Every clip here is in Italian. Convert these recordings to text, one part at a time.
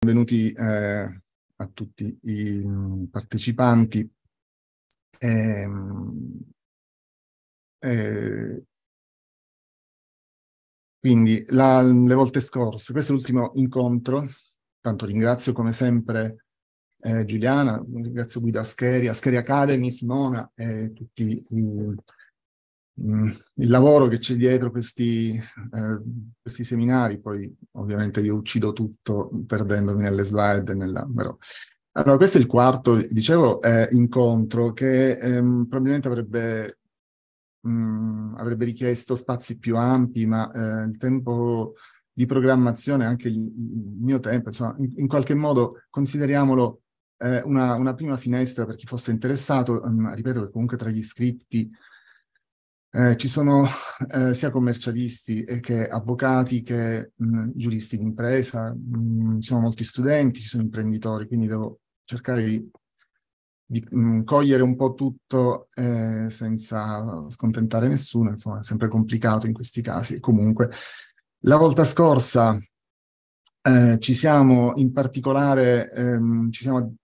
Benvenuti eh, a tutti i mm, partecipanti. Eh, eh, quindi, la, le volte scorse, questo è l'ultimo incontro, tanto ringrazio come sempre eh, Giuliana, ringrazio Guida Ascheri, Ascheri Academy, Simona e tutti i Mm, il lavoro che c'è dietro questi, eh, questi, seminari, poi ovviamente io uccido tutto perdendomi nelle slide. Nella, però. Allora, questo è il quarto, dicevo, eh, incontro che ehm, probabilmente avrebbe, mh, mm, avrebbe, richiesto spazi più ampi, ma eh, il tempo di programmazione, anche il, il mio tempo, insomma, in, in qualche modo consideriamolo eh, una, una, prima finestra per chi fosse interessato. Mh, mm, ripeto che comunque tra gli iscritti eh, ci sono eh, sia commercialisti che avvocati che mh, giuristi d'impresa, mh, ci sono molti studenti, ci sono imprenditori, quindi devo cercare di, di mh, cogliere un po' tutto eh, senza scontentare nessuno, insomma è sempre complicato in questi casi. Comunque, la volta scorsa eh, ci siamo in particolare, ehm, ci siamo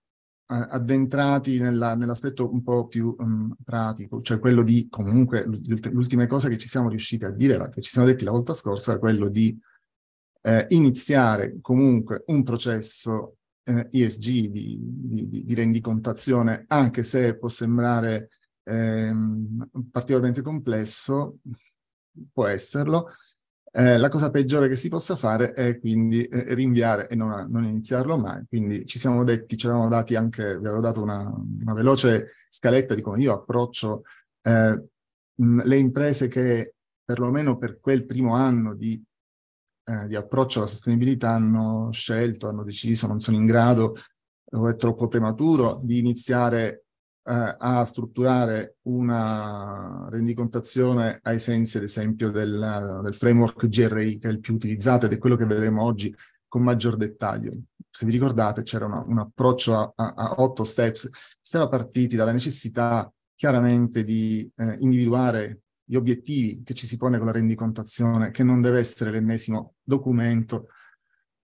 addentrati nella, nell'aspetto un po' più um, pratico, cioè quello di comunque l'ultima cosa che ci siamo riusciti a dire, che ci siamo detti la volta scorsa, era quello di eh, iniziare comunque un processo eh, ESG di, di, di, rendicontazione, anche se può sembrare ehm, particolarmente complesso, può esserlo, eh, la cosa peggiore che si possa fare è quindi eh, rinviare e non, non, iniziarlo mai. Quindi ci siamo detti, ci eravamo dati anche, vi avevo dato una, una veloce scaletta di come io approccio eh, mh, le imprese che perlomeno per quel primo anno di, eh, di, approccio alla sostenibilità hanno scelto, hanno deciso, non sono in grado o è troppo prematuro di iniziare eh, a strutturare una rendicontazione ai sensi, ad esempio, del, del, framework GRI, che è il più utilizzato ed è quello che vedremo oggi con maggior dettaglio. Se vi ricordate, c'era una, un approccio a, a, a otto steps, Siamo partiti dalla necessità chiaramente di eh, individuare gli obiettivi che ci si pone con la rendicontazione, che non deve essere l'ennesimo documento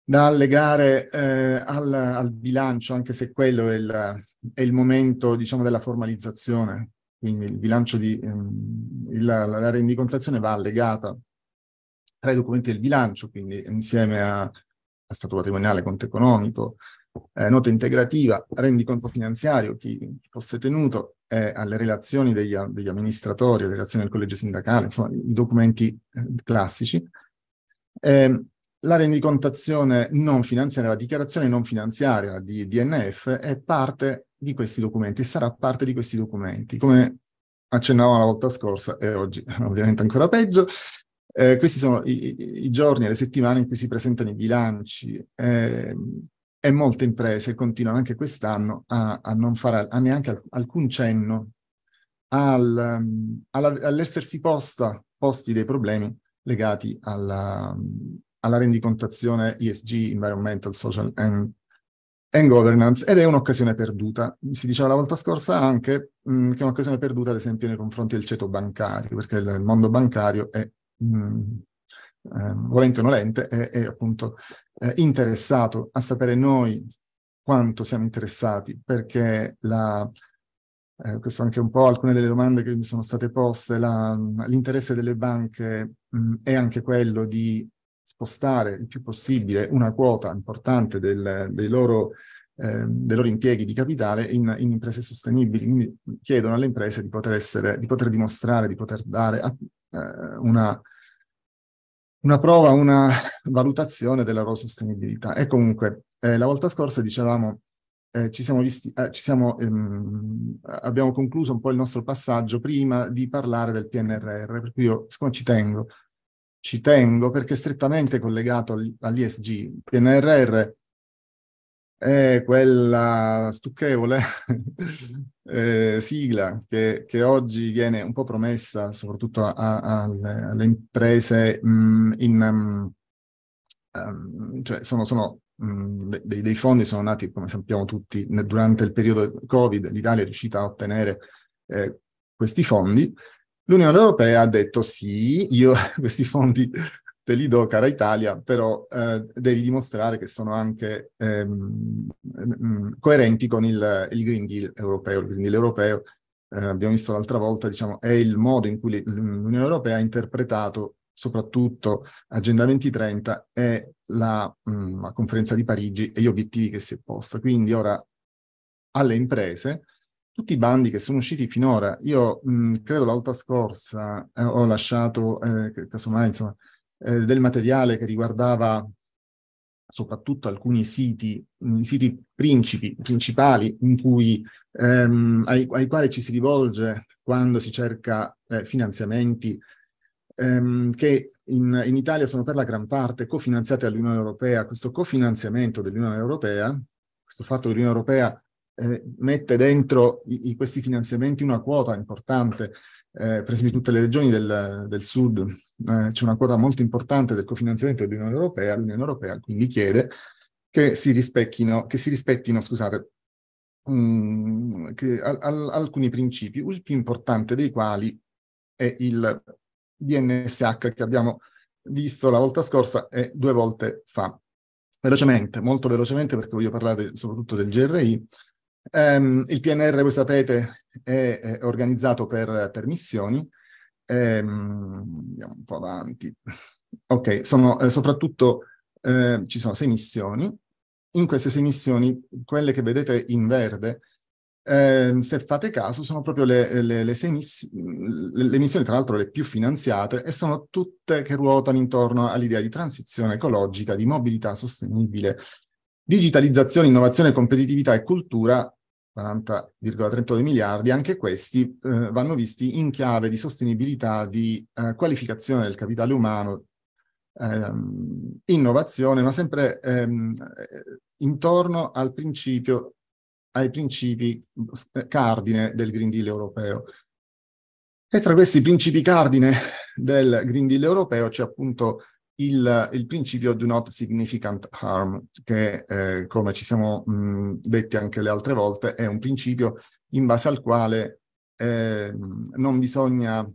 da allegare eh, al, al, bilancio, anche se quello è il, è il momento diciamo, della formalizzazione. Quindi il bilancio di, ehm, il, la, la rendicontazione va allegata tra i documenti del bilancio, quindi insieme a, a stato patrimoniale, conto economico, eh, nota integrativa, rendiconto finanziario, chi, chi fosse tenuto, eh, alle relazioni degli, degli, amministratori, alle relazioni del collegio sindacale, insomma i documenti eh, classici. Eh, la rendicontazione non finanziaria, la dichiarazione non finanziaria di DNF è parte di questi documenti, e sarà parte di questi documenti. Come accennavo la volta scorsa e oggi ovviamente ancora peggio, eh, questi sono i, i, giorni e le settimane in cui si presentano i bilanci eh, e molte imprese continuano anche quest'anno a, a non fare a neanche alcun cenno al, ehm, all'essersi posta, posti dei problemi legati alla, alla rendicontazione ESG, Environmental, Social and, and Governance, ed è un'occasione perduta. Si diceva la volta scorsa anche mh, che è un'occasione perduta, ad esempio, nei confronti del ceto bancario, perché il, il mondo bancario è, mh, eh, volente o nolente, è, è appunto eh, interessato a sapere noi quanto siamo interessati, perché la, eh, questo anche un po' alcune delle domande che mi sono state poste, la, l'interesse delle banche mh, è anche quello di spostare il più possibile una quota importante del, dei, loro, eh, dei, loro, impieghi di capitale in, in, imprese sostenibili. Quindi chiedono alle imprese di poter, essere, di poter dimostrare, di poter dare a, eh, una, una prova, una valutazione della loro sostenibilità. E comunque, eh, la volta scorsa dicevamo, eh, ci siamo visti, eh, ci siamo, ehm, abbiamo concluso un po' il nostro passaggio prima di parlare del PNRR, per cui io, siccome ci tengo ci tengo perché è strettamente collegato all'ISG. PNRR è quella stucchevole eh, sigla che, che, oggi viene un po' promessa soprattutto a, a, alle imprese mh, mm, in... Um, cioè sono, sono mh, mm, dei, dei, fondi sono nati, come sappiamo tutti, durante il periodo Covid, l'Italia è riuscita a ottenere eh, questi fondi, L'Unione Europea ha detto sì, io questi fondi te li do cara Italia, però eh, devi dimostrare che sono anche ehm, coerenti con il, il, Green Deal europeo. Il Green Deal europeo, eh, abbiamo visto l'altra volta, diciamo, è il modo in cui l'Unione Europea ha interpretato soprattutto Agenda 2030 e la, mh, mm, la conferenza di Parigi e gli obiettivi che si è posta. Quindi ora alle imprese tutti i bandi che sono usciti finora. Io mh, credo la volta scorsa eh, ho lasciato, eh, casomai, insomma, eh, del materiale che riguardava soprattutto alcuni siti, mh, siti principi, principali cui, ehm, ai, ai, quali ci si rivolge quando si cerca eh, finanziamenti ehm, che in, in Italia sono per la gran parte cofinanziati dall'Unione Europea. Questo cofinanziamento dell'Unione Europea, questo fatto che l'Unione Europea eh, mette dentro i, i, questi finanziamenti una quota importante, eh, per esempio in tutte le regioni del, del sud eh, c'è una quota molto importante del cofinanziamento dell'Unione Europea, l'Unione Europea quindi chiede che si, che si rispettino scusate, mh, mm, che al, al, alcuni principi, il più importante dei quali è il DNSH che abbiamo visto la volta scorsa e due volte fa. Velocemente, molto velocemente perché voglio parlare soprattutto del GRI, Um, il PNR, voi sapete, è, è organizzato per, per missioni. Um, andiamo un po' avanti. Ok, sono eh, soprattutto, eh, ci sono sei missioni. In queste sei missioni, quelle che vedete in verde, eh, se fate caso, sono proprio le, le, le sei miss- le, missioni, tra l'altro, le più finanziate e sono tutte che ruotano intorno all'idea di transizione ecologica, di mobilità sostenibile, digitalizzazione, innovazione, competitività e cultura 40,32 miliardi, anche questi eh, vanno visti in chiave di sostenibilità, di eh, qualificazione del capitale umano, ehm, innovazione, ma sempre ehm, eh, intorno al principio, ai principi eh, cardine del Green Deal europeo. E tra questi principi cardine del Green Deal europeo c'è appunto il, il, principio do not significant harm, che eh, come ci siamo mh, mm, detti anche le altre volte, è un principio in base al quale eh, non bisogna,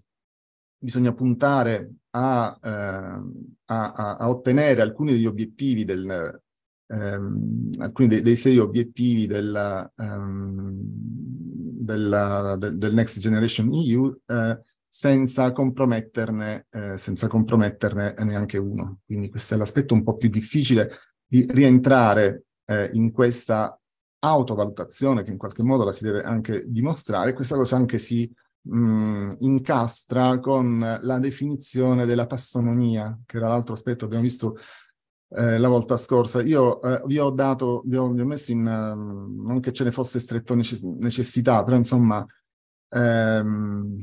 bisogna puntare a, eh, a, a, a, ottenere alcuni degli obiettivi del, ehm, alcuni dei, dei sei obiettivi della, ehm, della, del, del, Next Generation EU eh, senza comprometterne, eh, senza comprometterne neanche uno. Quindi questo è l'aspetto un po' più difficile di rientrare eh, in questa autovalutazione che in qualche modo la si deve anche dimostrare. Questa cosa anche si mh, mm, incastra con la definizione della tassonomia, che era l'altro aspetto che abbiamo visto eh, la volta scorsa. Io eh, vi ho dato, vi ho, vi ho messo in, uh, non che ce ne fosse stretto necess necessità, però insomma, ehm,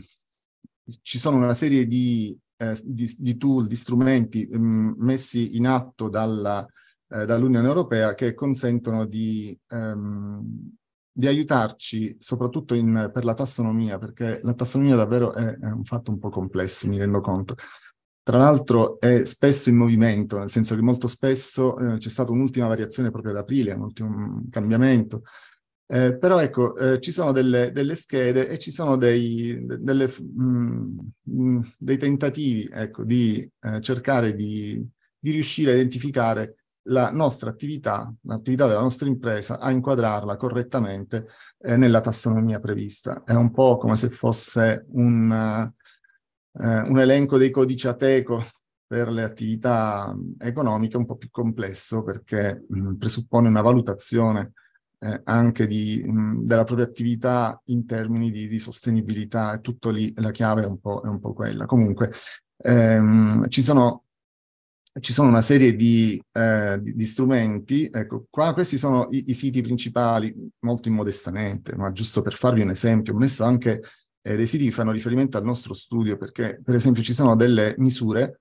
ci sono una serie di, eh, di, di tool, di strumenti mh, mm, messi in atto dalla, eh, dall'Unione Europea che consentono di, ehm, di aiutarci, soprattutto in, per la tassonomia, perché la tassonomia davvero è, è un fatto un po' complesso, mi rendo conto. Tra l'altro è spesso in movimento, nel senso che molto spesso eh, c'è stata un'ultima variazione proprio ad aprile, un ultimo mm, cambiamento. Eh, però ecco, eh, ci sono delle, delle, schede e ci sono dei, delle, mh, mh, mm, mm, dei tentativi ecco, di eh, cercare di, di, riuscire a identificare la nostra attività, l'attività della nostra impresa, a inquadrarla correttamente eh, nella tassonomia prevista. È un po' come se fosse un, eh, un elenco dei codici ateco per le attività mm, economiche un po' più complesso perché mh, presuppone una valutazione eh, anche di, mh, della propria attività in termini di, di, sostenibilità, è tutto lì, la chiave è un po', è un po quella. Comunque, ehm, ci, sono, ci sono una serie di, eh, di, di strumenti, ecco, qua questi sono i, i, siti principali, molto immodestamente, ma giusto per farvi un esempio, ho messo anche eh, dei siti che fanno riferimento al nostro studio, perché per esempio ci sono delle misure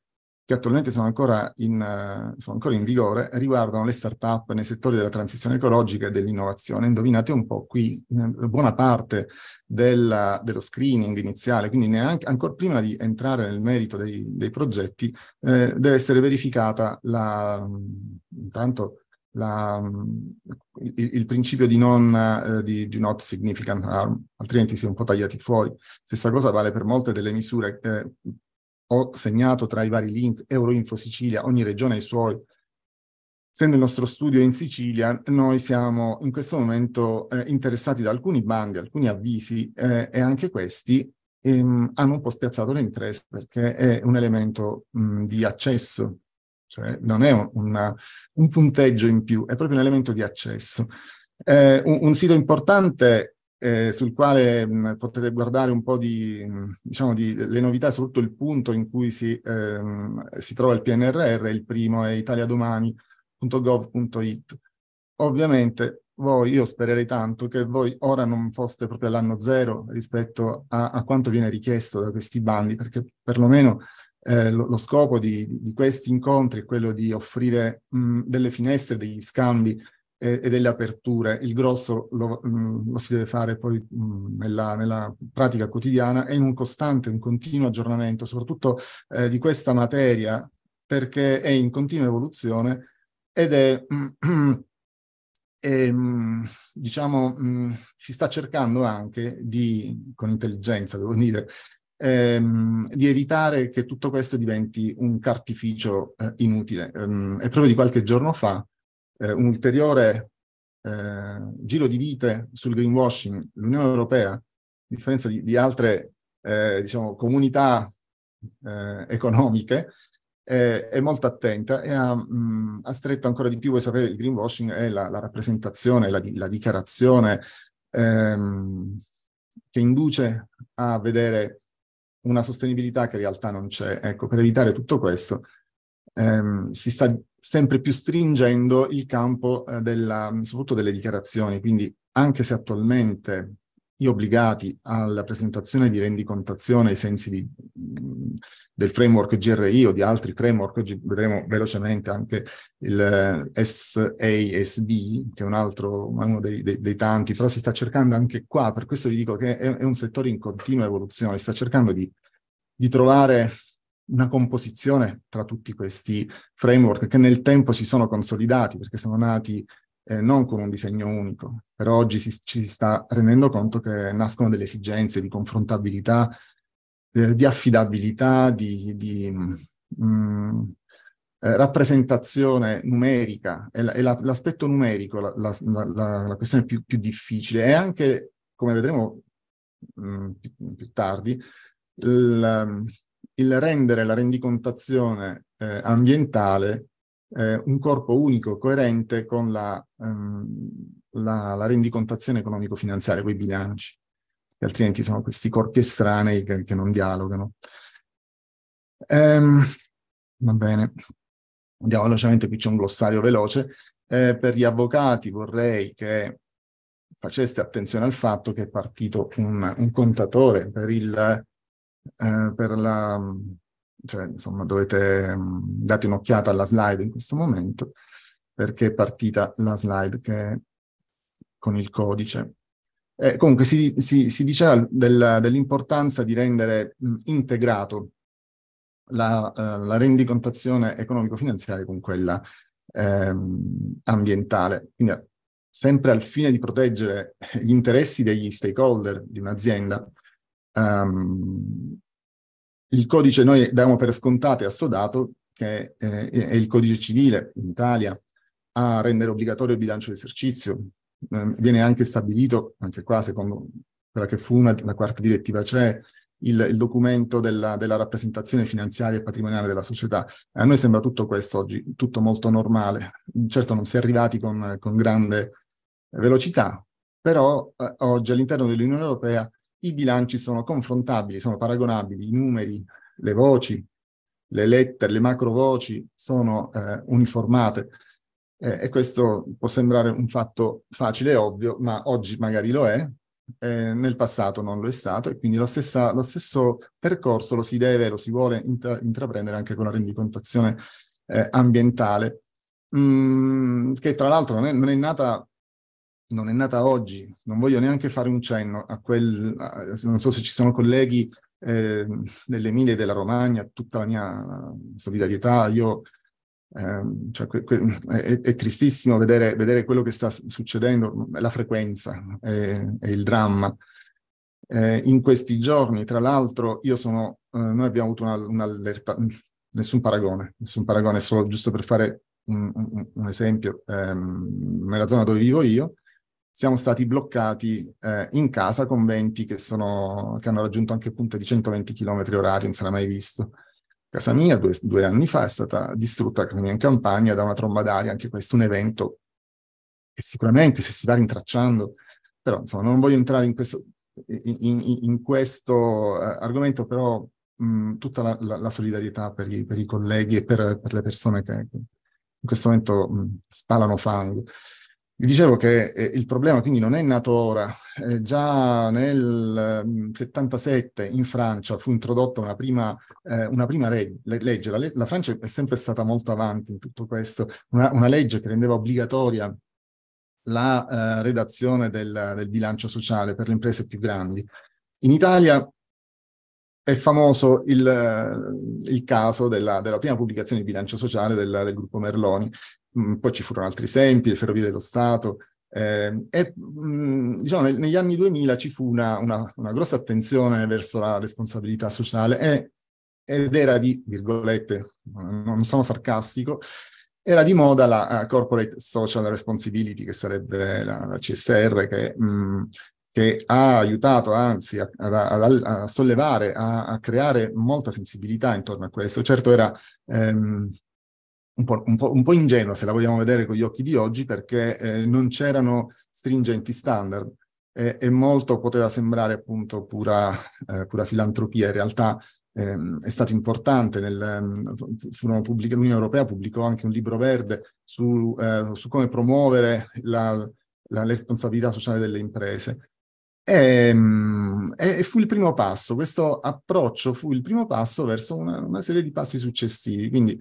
che attualmente sono ancora, in, eh, sono ancora in vigore, riguardano le start-up nei settori della transizione ecologica e dell'innovazione. Indovinate un po', qui eh, buona parte della, dello screening iniziale, quindi neanche, ancora prima di entrare nel merito dei, dei progetti, eh, deve essere verificata la, mm, intanto la, mm, il, il, principio di non eh, di not significant harm, altrimenti si è un po' tagliati fuori. Stessa cosa vale per molte delle misure eh, ho segnato tra i vari link Euroinfo Sicilia, ogni regione ha i suoi. Essendo il nostro studio in Sicilia, noi siamo in questo momento eh, interessati da alcuni bandi, alcuni avvisi eh, e anche questi ehm, hanno un po' spiazzato le imprese perché è un elemento mh, di accesso, cioè non è un, una, un punteggio in più, è proprio un elemento di accesso. Eh, un, un, sito importante eh, sul quale mh, mm, potete guardare un po' di, diciamo di, le novità, soprattutto il punto in cui si, ehm, si trova il PNRR, il primo è italiadomani.gov.it. Ovviamente voi, io spererei tanto che voi ora non foste proprio all'anno zero rispetto a, a quanto viene richiesto da questi bandi, perché perlomeno eh, lo, lo, scopo di, di, questi incontri è quello di offrire mh, mm, delle finestre, degli scambi e, e delle aperture. Il grosso lo, mh, mm, lo si deve fare poi mh, mm, nella, nella, pratica quotidiana e in un costante, un continuo aggiornamento, soprattutto eh, di questa materia, perché è in continua evoluzione ed è, è mm, diciamo, si sta cercando anche di, con intelligenza, devo dire, Ehm, di evitare che tutto questo diventi un cartificio eh, inutile. Ehm, è proprio di qualche giorno fa eh, un ulteriore eh, giro di vite sul greenwashing, l'Unione Europea, a differenza di, di altre eh, diciamo, comunità eh, economiche, è molto attenta e ha, mh, ha, stretto ancora di più, voi sapete, il greenwashing è la, la rappresentazione, la, la dichiarazione ehm, che induce a vedere una sostenibilità che in realtà non c'è. Ecco, per evitare tutto questo ehm, si sta sempre più stringendo il campo eh, della, soprattutto delle dichiarazioni. Quindi anche se attualmente gli obbligati alla presentazione di rendicontazione ai sensi di, del framework GRI o di altri framework, oggi vedremo velocemente anche il eh, SASB, che è un altro, uno dei, dei, dei, tanti, però si sta cercando anche qua, per questo vi dico che è, è un settore in continua evoluzione, si sta cercando di, di trovare una composizione tra tutti questi framework che nel tempo si sono consolidati perché sono nati eh, non con un disegno unico, però oggi si, ci si sta rendendo conto che nascono delle esigenze di confrontabilità, eh, di affidabilità, di, di mh, mm, eh, rappresentazione numerica. È, la, è la, l'aspetto numerico la, la questione più, più, difficile e anche, come vedremo mh, mm, più, più, tardi, il, il rendere la rendicontazione eh, ambientale eh, un corpo unico, coerente con la, ehm, la, la rendicontazione economico-finanziaria, quei bilanci, che altrimenti sono questi corpi estranei che, che non dialogano. Ehm, va bene, andiamo velocemente, qui c'è un glossario veloce. Eh, per gli avvocati vorrei che faceste attenzione al fatto che è partito un, un contatore per il eh, per la, cioè, insomma, dovete mm, dare un'occhiata alla slide in questo momento, perché è partita la slide che, con il codice. Eh, comunque si, si, si diceva del, dell'importanza di rendere mh, mm, integrato la, eh, la rendicontazione economico-finanziaria con quella ehm, ambientale. Quindi sempre al fine di proteggere gli interessi degli stakeholder di un'azienda, Um, il codice noi diamo per scontato e assodato che eh, è il codice civile in Italia a rendere obbligatorio il bilancio d'esercizio. Eh, viene anche stabilito, anche qua secondo quella che fu una, la quarta direttiva c'è, cioè il, il, documento della, della, rappresentazione finanziaria e patrimoniale della società. A noi sembra tutto questo oggi, tutto molto normale. Certo non si è arrivati con, con grande velocità, però eh, oggi all'interno dell'Unione Europea i bilanci sono confrontabili, sono paragonabili, i numeri, le voci, le lettere, le macrovoci sono eh, uniformate. Eh, e questo può sembrare un fatto facile e ovvio, ma oggi magari lo è, eh, nel passato non lo è stato, e quindi lo, stessa, lo stesso percorso lo si deve, lo si vuole intra- intraprendere anche con la rendicontazione eh, ambientale, mm, che tra l'altro non è, non è nata non è nata oggi, non voglio neanche fare un cenno a quel, non so se ci sono colleghi eh, dell'Emilia e della Romagna, tutta la mia solidarietà, io, eh, cioè, que, que, è, è, tristissimo vedere, vedere, quello che sta succedendo, la frequenza e il dramma. Eh, in questi giorni, tra l'altro, io sono, eh, noi abbiamo avuto un'allerta, nessun paragone, nessun paragone, solo giusto per fare un, un, un esempio, ehm, nella zona dove vivo io, siamo stati bloccati eh, in casa con venti che, sono, che hanno raggiunto anche punte di 120 km orari, non si era mai visto. Casa mia due, due anni fa è stata distrutta, casa mia in campagna, da una tromba d'aria, anche questo è un evento che sicuramente se si va rintracciando, però insomma non voglio entrare in questo, in, in, in questo eh, argomento, però mh, tutta la, la, la solidarietà per i, per i, colleghi e per, per le persone che in questo momento mh, spalano fango. Vi dicevo che eh, il problema quindi non è nato ora, eh, già nel 77 in Francia fu introdotta una prima, eh, una prima reg- legge, la, le- la, Francia è sempre stata molto avanti in tutto questo, una, una legge che rendeva obbligatoria la eh, redazione del, del, bilancio sociale per le imprese più grandi. In Italia è famoso il, il caso della, della, prima pubblicazione di bilancio sociale del, del gruppo Merloni, Mm, poi ci furono altri esempi, le ferrovie dello Stato. Eh, e mm, diciamo, negli anni 2000 ci fu una, una, una grossa attenzione verso la responsabilità sociale e, ed era di, virgolette, non sono sarcastico, era di moda la uh, Corporate Social Responsibility, che sarebbe la, la CSR, che, mh, mm, che, ha aiutato anzi a, a, a, a sollevare, a, creare molta sensibilità intorno a questo. Certo era... Ehm, un po', un, po', un po', ingenua, se la vogliamo vedere con gli occhi di oggi, perché eh, non c'erano stringenti standard eh, e molto poteva sembrare appunto pura, eh, pura filantropia. In realtà ehm, è stato importante, nel, ehm, pubblica, l'Unione Europea pubblicò anche un libro verde su, eh, su come promuovere la, la, responsabilità sociale delle imprese. Ehm, e, e, fu il primo passo, questo approccio fu il primo passo verso una, una serie di passi successivi. Quindi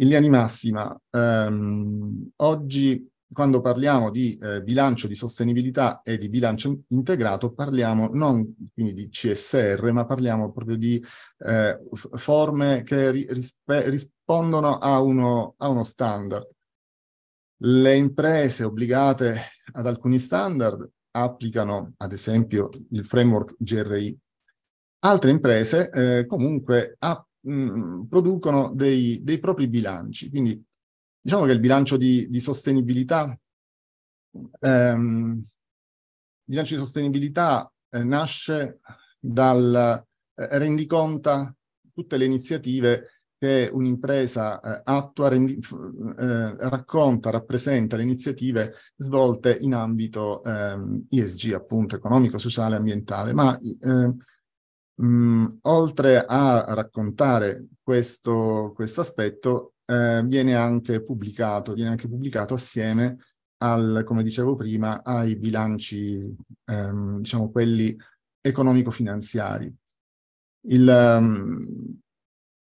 in linea di massima, ehm, oggi quando parliamo di eh, bilancio di sostenibilità e di bilancio integrato, parliamo non quindi di CSR, ma parliamo proprio di eh, forme che ri rispondono a uno, a uno, standard. Le imprese obbligate ad alcuni standard applicano, ad esempio, il framework GRI. Altre imprese eh, comunque applicano mh, mm, producono dei, dei, propri bilanci. Quindi diciamo che il bilancio di, di sostenibilità, ehm, il bilancio di sostenibilità eh, nasce dal eh, rendiconta tutte le iniziative che un'impresa eh, attua, rendi, eh, racconta, rappresenta le iniziative svolte in ambito eh, ESG, appunto, economico, sociale e ambientale, ma ehm, Mh, mm, oltre a raccontare questo aspetto, eh, viene anche pubblicato, viene anche pubblicato assieme al, come dicevo prima, ai bilanci, ehm, diciamo quelli economico-finanziari. Il, um,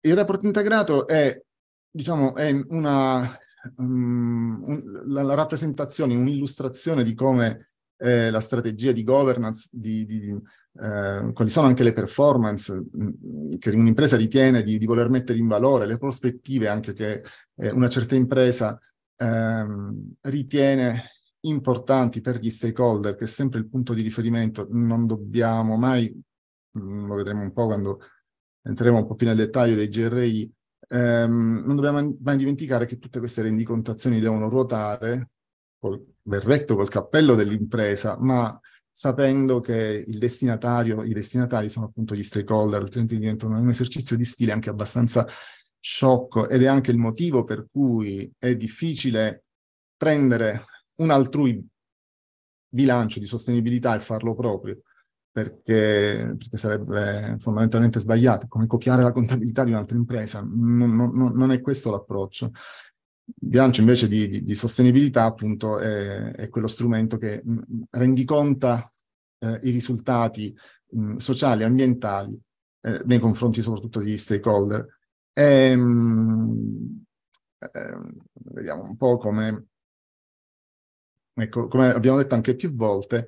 il, report integrato è, diciamo, è una, um, un, la, rappresentazione, un'illustrazione di come eh, la strategia di governance di, di, Ehm, quali sono anche le performance mm, mm, che un'impresa ritiene di, di voler mettere in valore, le prospettive anche che eh, una certa impresa ehm, ritiene importanti per gli stakeholder, che è sempre il punto di riferimento. Non dobbiamo mai, mm, lo vedremo un po' quando entreremo un po' più nel dettaglio dei GRI, ehm, non dobbiamo mai dimenticare che tutte queste rendicontazioni devono ruotare col berretto, col cappello dell'impresa, ma sapendo che i destinatari sono appunto gli stakeholder, altrimenti diventano un esercizio di stile anche abbastanza sciocco ed è anche il motivo per cui è difficile prendere un altrui bilancio di sostenibilità e farlo proprio, perché, perché sarebbe fondamentalmente sbagliato, come copiare la contabilità di un'altra impresa, non, non, non è questo l'approccio. Il bilancio invece di, di, di sostenibilità appunto è, è, quello strumento che mh, mm, mm, conta eh, i risultati mh, mm, sociali e ambientali eh, nei confronti soprattutto degli stakeholder. E, mh, eh, vediamo un po' come, ecco, come abbiamo detto anche più volte,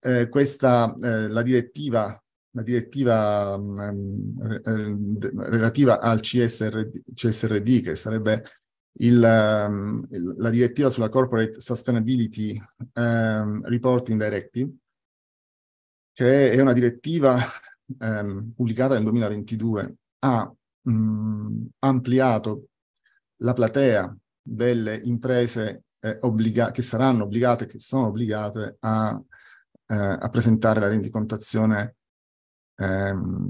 eh, questa, eh, la direttiva la direttiva um, relativa al CSRD, CSRD, che sarebbe Ehm, il, la direttiva sulla Corporate Sustainability um, Reporting Directive, che è una direttiva um, pubblicata nel 2022, ha um, ampliato la platea delle imprese eh, che saranno obbligate, che sono obbligate a, eh, a presentare la rendicontazione ehm,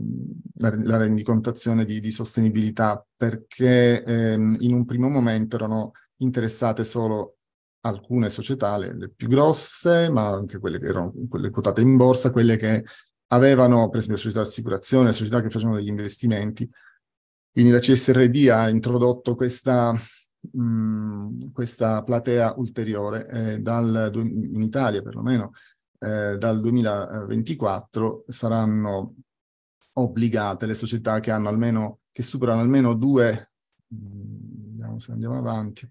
la, la, rendicontazione di, di sostenibilità perché ehm, in un primo momento erano interessate solo alcune società, le, le, più grosse, ma anche quelle che erano quelle quotate in borsa, quelle che avevano, per esempio, società di assicurazione, società che facevano degli investimenti. Quindi la CSRD ha introdotto questa, mh, mm, questa platea ulteriore eh, dal, in Italia perlomeno eh, dal 2024 saranno obbligate le società che, almeno, che superano almeno due, mm, vediamo se andiamo avanti,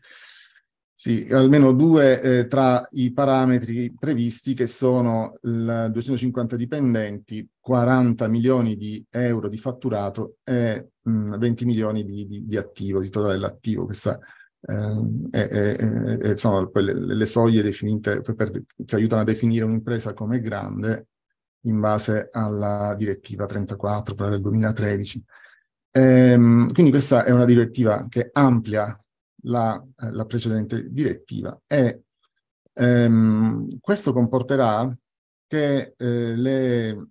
sì, almeno due eh, tra i parametri previsti che sono 250 dipendenti, 40 milioni di euro di fatturato e mh, mm, 20 milioni di, di, di attivo, di totale dell'attivo. Questa Ehm, e, e, e, insomma, le, le, soglie definite per, per, che aiutano a definire un'impresa come grande in base alla direttiva 34 quella del 2013. Ehm, quindi questa è una direttiva che amplia la, eh, la precedente direttiva e ehm, questo comporterà che eh, le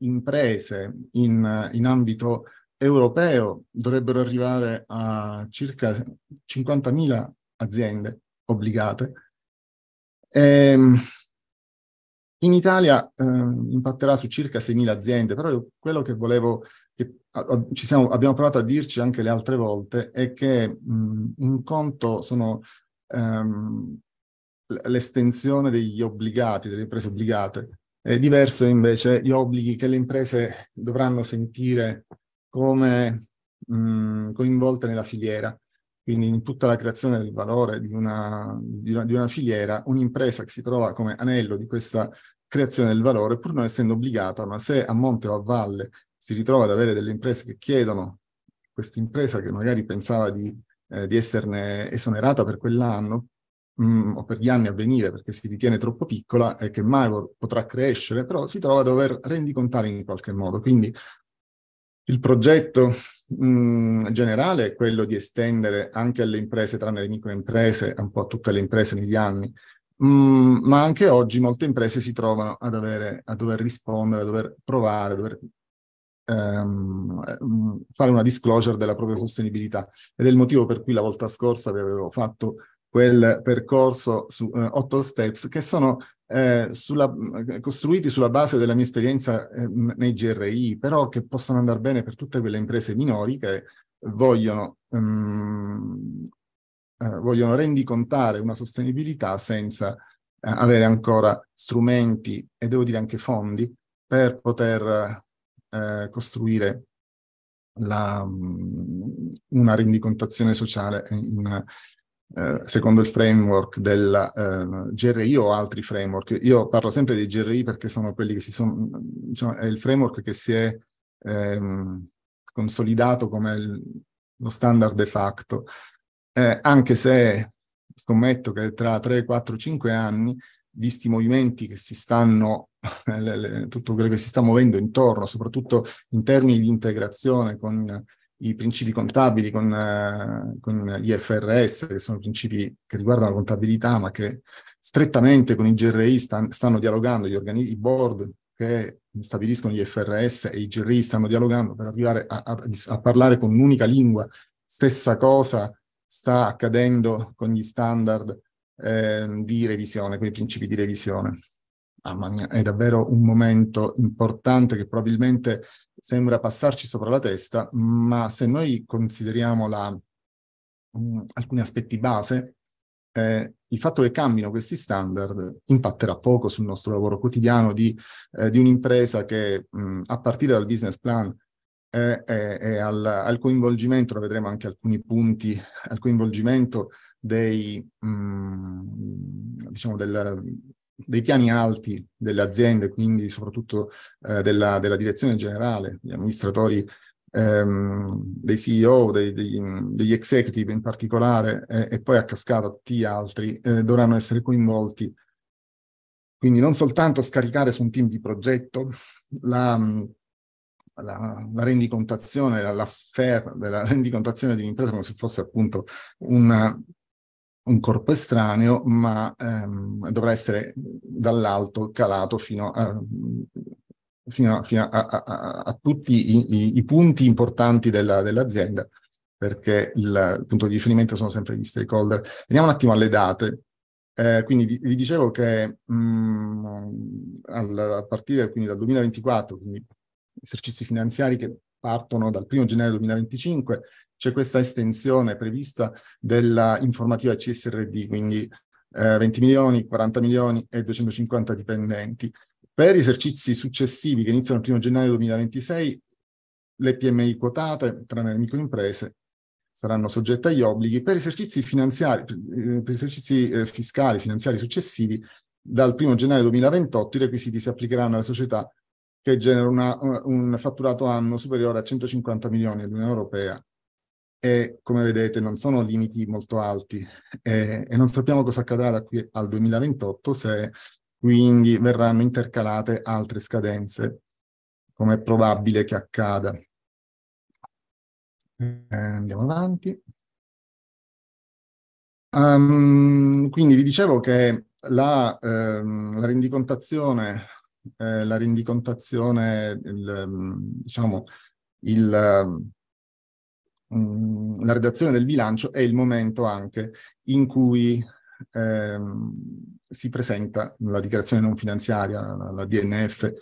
imprese in, in ambito europeo dovrebbero arrivare a circa 50.000 aziende obbligate. E, ehm, in Italia eh, impatterà su circa 6.000 aziende, però quello che volevo, che ci siamo, abbiamo provato a dirci anche le altre volte, è che mh, un conto sono ehm, l'estensione degli obbligati, delle imprese obbligate, è diverso invece gli obblighi che le imprese dovranno sentire come mh, coinvolte nella filiera. Quindi in tutta la creazione del valore di una, di, una, di una filiera, un'impresa che si trova come anello di questa creazione del valore, pur non essendo obbligata, ma se a monte o a valle si ritrova ad avere delle imprese che chiedono questa impresa che magari pensava di, eh, di, esserne esonerata per quell'anno mh, o per gli anni a venire perché si ritiene troppo piccola e che mai potrà crescere, però si trova a dover rendicontare in qualche modo. Quindi il progetto mh, mm, generale è quello di estendere anche alle imprese, tranne le microimprese, un po' a tutte le imprese negli anni, mh, mm, ma anche oggi molte imprese si trovano ad avere, a dover rispondere, a dover provare, a dover ehm, mm, fare una disclosure della propria sostenibilità. Ed è il motivo per cui la volta scorsa vi avevo fatto quel percorso su eh, otto steps che sono eh, sulla, eh, costruiti sulla base della mia esperienza eh, nei GRI, però che possano andare bene per tutte quelle imprese minori che vogliono, um, eh, vogliono rendicontare una sostenibilità senza eh, avere ancora strumenti e devo dire anche fondi per poter eh, costruire la, mm, una rendicontazione sociale in, eh, secondo il framework della eh, GRI o altri framework. Io parlo sempre di GRI perché sono quelli che si sono, diciamo, è il framework che si è ehm, consolidato come il, lo standard de facto, eh, anche se scommetto che tra 3, 4, 5 anni, visti i movimenti che si stanno, tutto quello che si sta muovendo intorno, soprattutto in termini di integrazione con i principi contabili con, eh, con gli IFRS, che sono principi che riguardano la contabilità, ma che strettamente con i GRI stan- stanno dialogando, gli organi- i board che stabiliscono gli IFRS e i GRI stanno dialogando per arrivare a, a, a parlare con un'unica lingua. Stessa cosa sta accadendo con gli standard eh, di revisione, con i principi di revisione. Mamma mia, è davvero un momento importante che probabilmente sembra passarci sopra la testa, ma se noi consideriamo la, mh, mm, alcuni aspetti base, eh, il fatto che cambino questi standard impatterà poco sul nostro lavoro quotidiano di, eh, di un'impresa che mh, mm, a partire dal business plan e al, al, coinvolgimento, lo vedremo anche alcuni punti, al coinvolgimento dei, mh, mm, diciamo del, dei piani alti delle aziende, quindi soprattutto eh, della, della, direzione generale, gli amministratori, ehm, dei CEO, dei, dei, degli executive in particolare, eh, e poi a cascata tutti gli altri, eh, dovranno essere coinvolti. Quindi non soltanto scaricare su un team di progetto la, la, la, rendicontazione, la, la della rendicontazione di un'impresa come se fosse appunto una, un corpo estraneo, ma ehm, dovrà essere dall'alto calato fino a, fino a, fino a, a tutti i, i, i, punti importanti della, dell'azienda, perché il, il, punto di riferimento sono sempre gli stakeholder. Veniamo un attimo alle date. Eh, quindi vi, vi, dicevo che mh, mm, al, a partire quindi dal 2024, quindi esercizi finanziari che partono dal 1 gennaio 2025, c'è questa estensione prevista dell'informativa CSRD, quindi eh, 20 milioni, 40 milioni e 250 dipendenti. Per esercizi successivi che iniziano il 1 gennaio 2026, le PMI quotate, tranne le microimprese, saranno soggette agli obblighi. Per esercizi, finanziari, per eh, esercizi eh, fiscali, finanziari successivi, dal 1 gennaio 2028 i requisiti si applicheranno alle società che generano una, un fatturato anno superiore a 150 milioni all'Unione Europea e come vedete non sono limiti molto alti e, e non sappiamo cosa accadrà da qui al 2028 se quindi verranno intercalate altre scadenze, come è probabile che accada. Eh, andiamo avanti. Um, quindi vi dicevo che la, ehm, la rendicontazione, eh, la rendicontazione il, diciamo, il, Mm, la redazione del bilancio è il momento anche in cui ehm, si presenta la dichiarazione non finanziaria, la, la DNF,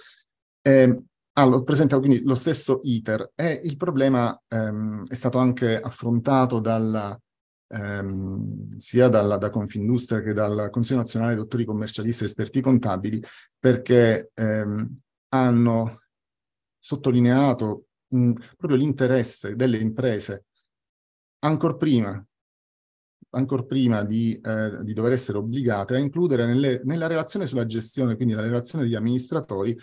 eh, ah, lo, presenta quindi lo stesso ITER e il problema ehm, è stato anche affrontato dalla, ehm, sia dalla, da Confindustria che dal Consiglio nazionale dottori commercialisti e esperti contabili perché ehm, hanno sottolineato proprio l'interesse delle imprese, ancor prima, ancor prima di, eh, di, dover essere obbligate a includere nelle, nella relazione sulla gestione, quindi la relazione degli amministratori,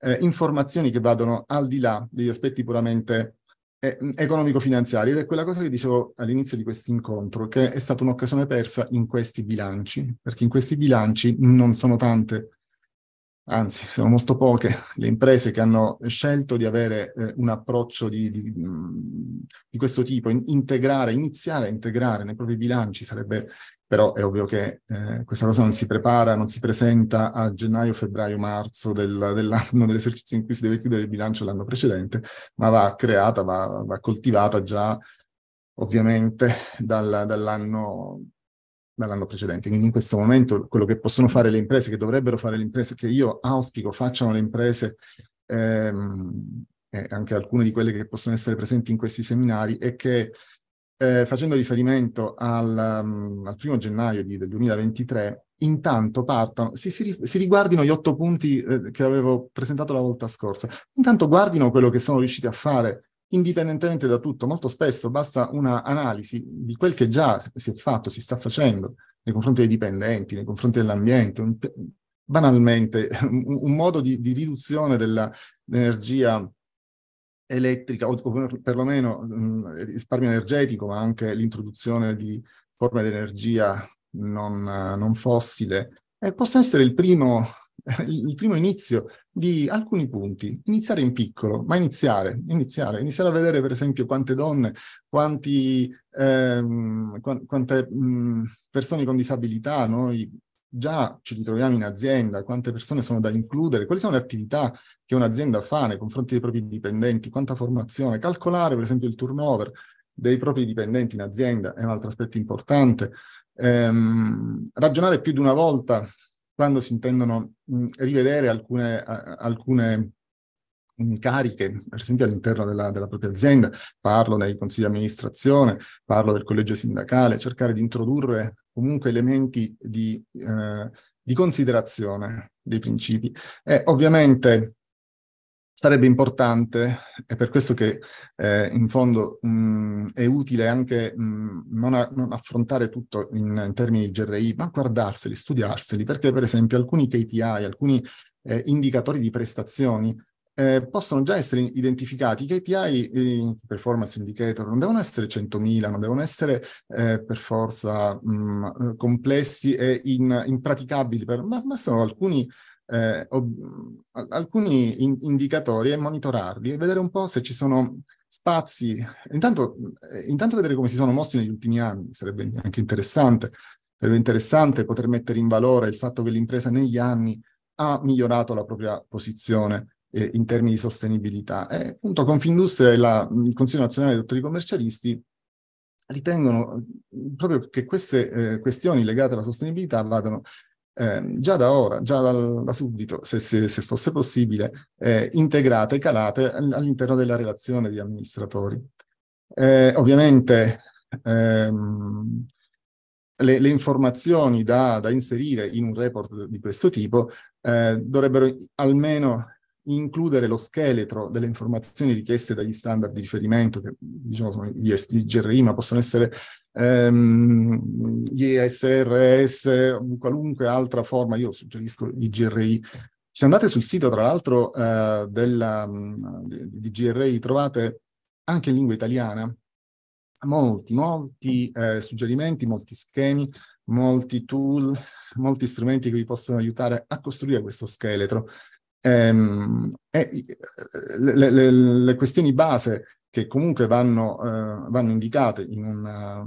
eh, informazioni che vadano al di là degli aspetti puramente eh, economico-finanziari. Ed è quella cosa che dicevo all'inizio di questo incontro, che è stata un'occasione persa in questi bilanci, perché in questi bilanci non sono tante anzi sono molto poche le imprese che hanno scelto di avere eh, un approccio di, di, di questo tipo, in, integrare, iniziare a integrare nei propri bilanci, sarebbe però è ovvio che eh, questa cosa non si prepara, non si presenta a gennaio, febbraio, marzo del, dell'anno dell'esercizio in cui si deve chiudere il bilancio l'anno precedente, ma va creata, va, va coltivata già ovviamente dal, dall'anno dall'anno precedente. Quindi in questo momento quello che possono fare le imprese, che dovrebbero fare le imprese, che io auspico facciano le imprese, ehm, e anche alcune di quelle che possono essere presenti in questi seminari, è che eh, facendo riferimento al, mm, al primo gennaio di, del 2023, intanto partano, si, si, si riguardino gli otto punti eh, che avevo presentato la volta scorsa, intanto guardino quello che sono riusciti a fare indipendentemente da tutto, molto spesso basta un'analisi di quel che già si è fatto, si sta facendo nei confronti dei dipendenti, nei confronti dell'ambiente, un, banalmente un, un, modo di, di riduzione dell'energia elettrica o, o perlomeno mh, mm, risparmio energetico, ma anche l'introduzione di forme di energia non, non fossile, eh, possa essere il primo il primo inizio di alcuni punti, iniziare in piccolo, ma iniziare, iniziare, iniziare a vedere per esempio quante donne, quanti, ehm, qu- quante mh, mm, persone con disabilità noi già ci ritroviamo in azienda, quante persone sono da includere, quali sono le attività che un'azienda fa nei confronti dei propri dipendenti, quanta formazione, calcolare per esempio il turnover dei propri dipendenti in azienda è un altro aspetto importante, ehm, ragionare più di una volta quando si intendono mh, rivedere alcune, a, alcune cariche, per esempio all'interno della, della, propria azienda, parlo dei consigli di amministrazione, parlo del collegio sindacale, cercare di introdurre comunque elementi di, eh, di considerazione dei principi. E ovviamente sarebbe importante, è per questo che eh, in fondo mh, è utile anche mh, non, a, non, affrontare tutto in, in, termini di GRI, ma guardarseli, studiarseli, perché per esempio alcuni KPI, alcuni eh, indicatori di prestazioni eh, possono già essere identificati. I KPI, i eh, performance indicator, non devono essere 100.000, non devono essere eh, per forza mh, complessi e in, impraticabili, per, ma, ma, sono alcuni eh, alcuni in indicatori e monitorarli e vedere un po' se ci sono spazi. Intanto, eh, intanto vedere come si sono mossi negli ultimi anni sarebbe anche interessante. Sarebbe interessante poter mettere in valore il fatto che l'impresa negli anni ha migliorato la propria posizione eh, in termini di sostenibilità. E appunto Confindustria e la, il Consiglio nazionale dei dottori commercialisti ritengono proprio che queste eh, questioni legate alla sostenibilità vadano Ehm, già da ora, già da, da subito, se, se, se, fosse possibile, eh, integrate e calate all'interno della relazione di amministratori. Eh, ovviamente ehm, le, le, informazioni da, da, inserire in un report di questo tipo eh, dovrebbero almeno includere lo scheletro delle informazioni richieste dagli standard di riferimento, che diciamo sono gli SDGRI, ma possono essere ehm, SRS, qualunque altra forma, io suggerisco i GRI. Se andate sul sito, tra l'altro, eh, della, mm, di GRI trovate anche in lingua italiana molti, molti eh, suggerimenti, molti schemi, molti tool, molti strumenti che vi possono aiutare a costruire questo scheletro. Ehm, e, eh, le, le, le, questioni base che comunque vanno, eh, vanno indicate in, una,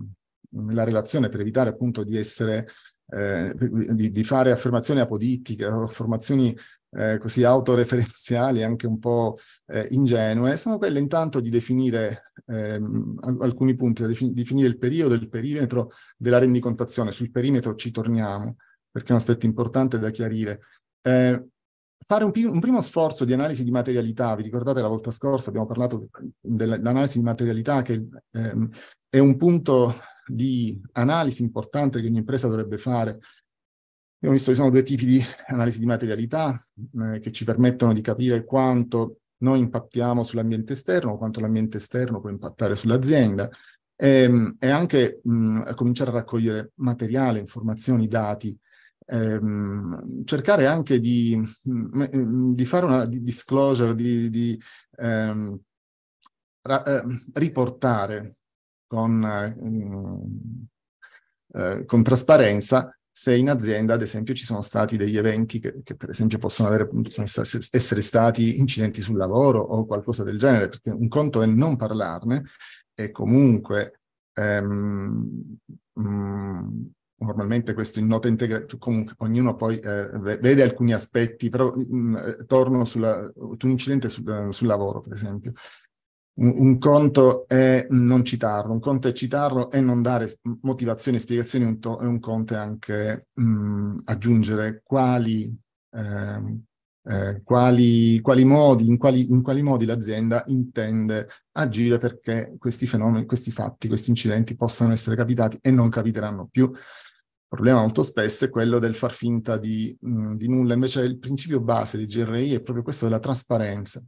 nella relazione per evitare appunto di essere, eh, di, di, fare affermazioni apodittiche, affermazioni eh, così autoreferenziali, anche un po' eh, ingenue, sono quelle intanto di definire ehm, alcuni punti, da definire il periodo, il perimetro della rendicontazione. Sul perimetro ci torniamo, perché è un aspetto importante da chiarire. Eh, fare un, un, primo sforzo di analisi di materialità, vi ricordate la volta scorsa abbiamo parlato dell'analisi di materialità che ehm, è un punto di analisi importante che ogni impresa dovrebbe fare. Abbiamo visto che ci sono due tipi di analisi di materialità eh, che ci permettono di capire quanto noi impattiamo sull'ambiente esterno, quanto l'ambiente esterno può impattare sull'azienda e, ehm, e anche mh, a cominciare a raccogliere materiale, informazioni, dati, ehm, cercare anche di, mh, di, fare una disclosure, di, di ehm, ra, eh, riportare con, eh, mm, eh, con trasparenza se in azienda, ad esempio, ci sono stati degli eventi che, che per esempio, possono, avere, possono, essere stati incidenti sul lavoro o qualcosa del genere, perché un conto è non parlarne e comunque ehm, mh, mm, normalmente questo in nota integrale, comunque ognuno poi eh, vede alcuni aspetti, però mh, mm, eh, torno su un incidente sul, sul lavoro, per esempio un conto è non citarlo, un conto è citarlo e non dare motivazioni e spiegazioni, un, to- un conto è anche mh, mm, aggiungere quali, eh, eh, quali, quali modi, in quali, in quali, modi l'azienda intende agire perché questi fenomeni, questi fatti, questi incidenti possano essere capitati e non capiteranno più. Il problema molto spesso è quello del far finta di, mh, mm, di nulla, invece il principio base di GRI è proprio questo della trasparenza.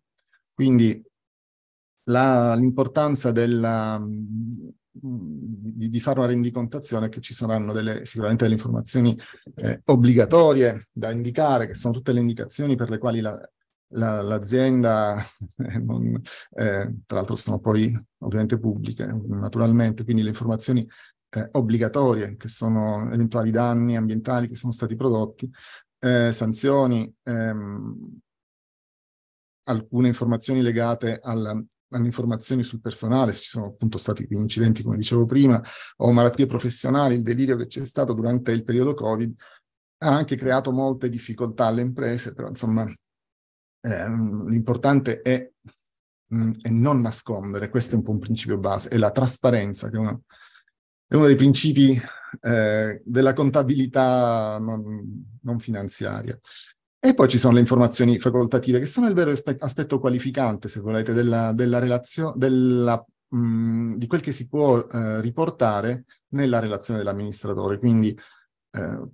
Quindi la, l'importanza della, di, di, fare una rendicontazione è che ci saranno delle, sicuramente delle informazioni eh, obbligatorie da indicare, che sono tutte le indicazioni per le quali la, la, l'azienda, eh, non, eh, tra l'altro sono poi ovviamente pubbliche, naturalmente, quindi le informazioni eh, obbligatorie, che sono eventuali danni ambientali che sono stati prodotti, eh, sanzioni, ehm, alcune informazioni legate al, alle informazioni sul personale, se ci sono appunto stati incidenti, come dicevo prima, o malattie professionali, il delirio che c'è stato durante il periodo Covid ha anche creato molte difficoltà alle imprese, però insomma ehm, l'importante è, mh, mm, è, non nascondere, questo è un po' un principio base, è la trasparenza, che è, una, è uno dei principi eh, della contabilità non, non finanziaria. E poi ci sono le informazioni facoltative, che sono il vero aspetto qualificante, se volete, della, della relazione, della, di quel che si può eh, riportare nella relazione dell'amministratore. Quindi eh,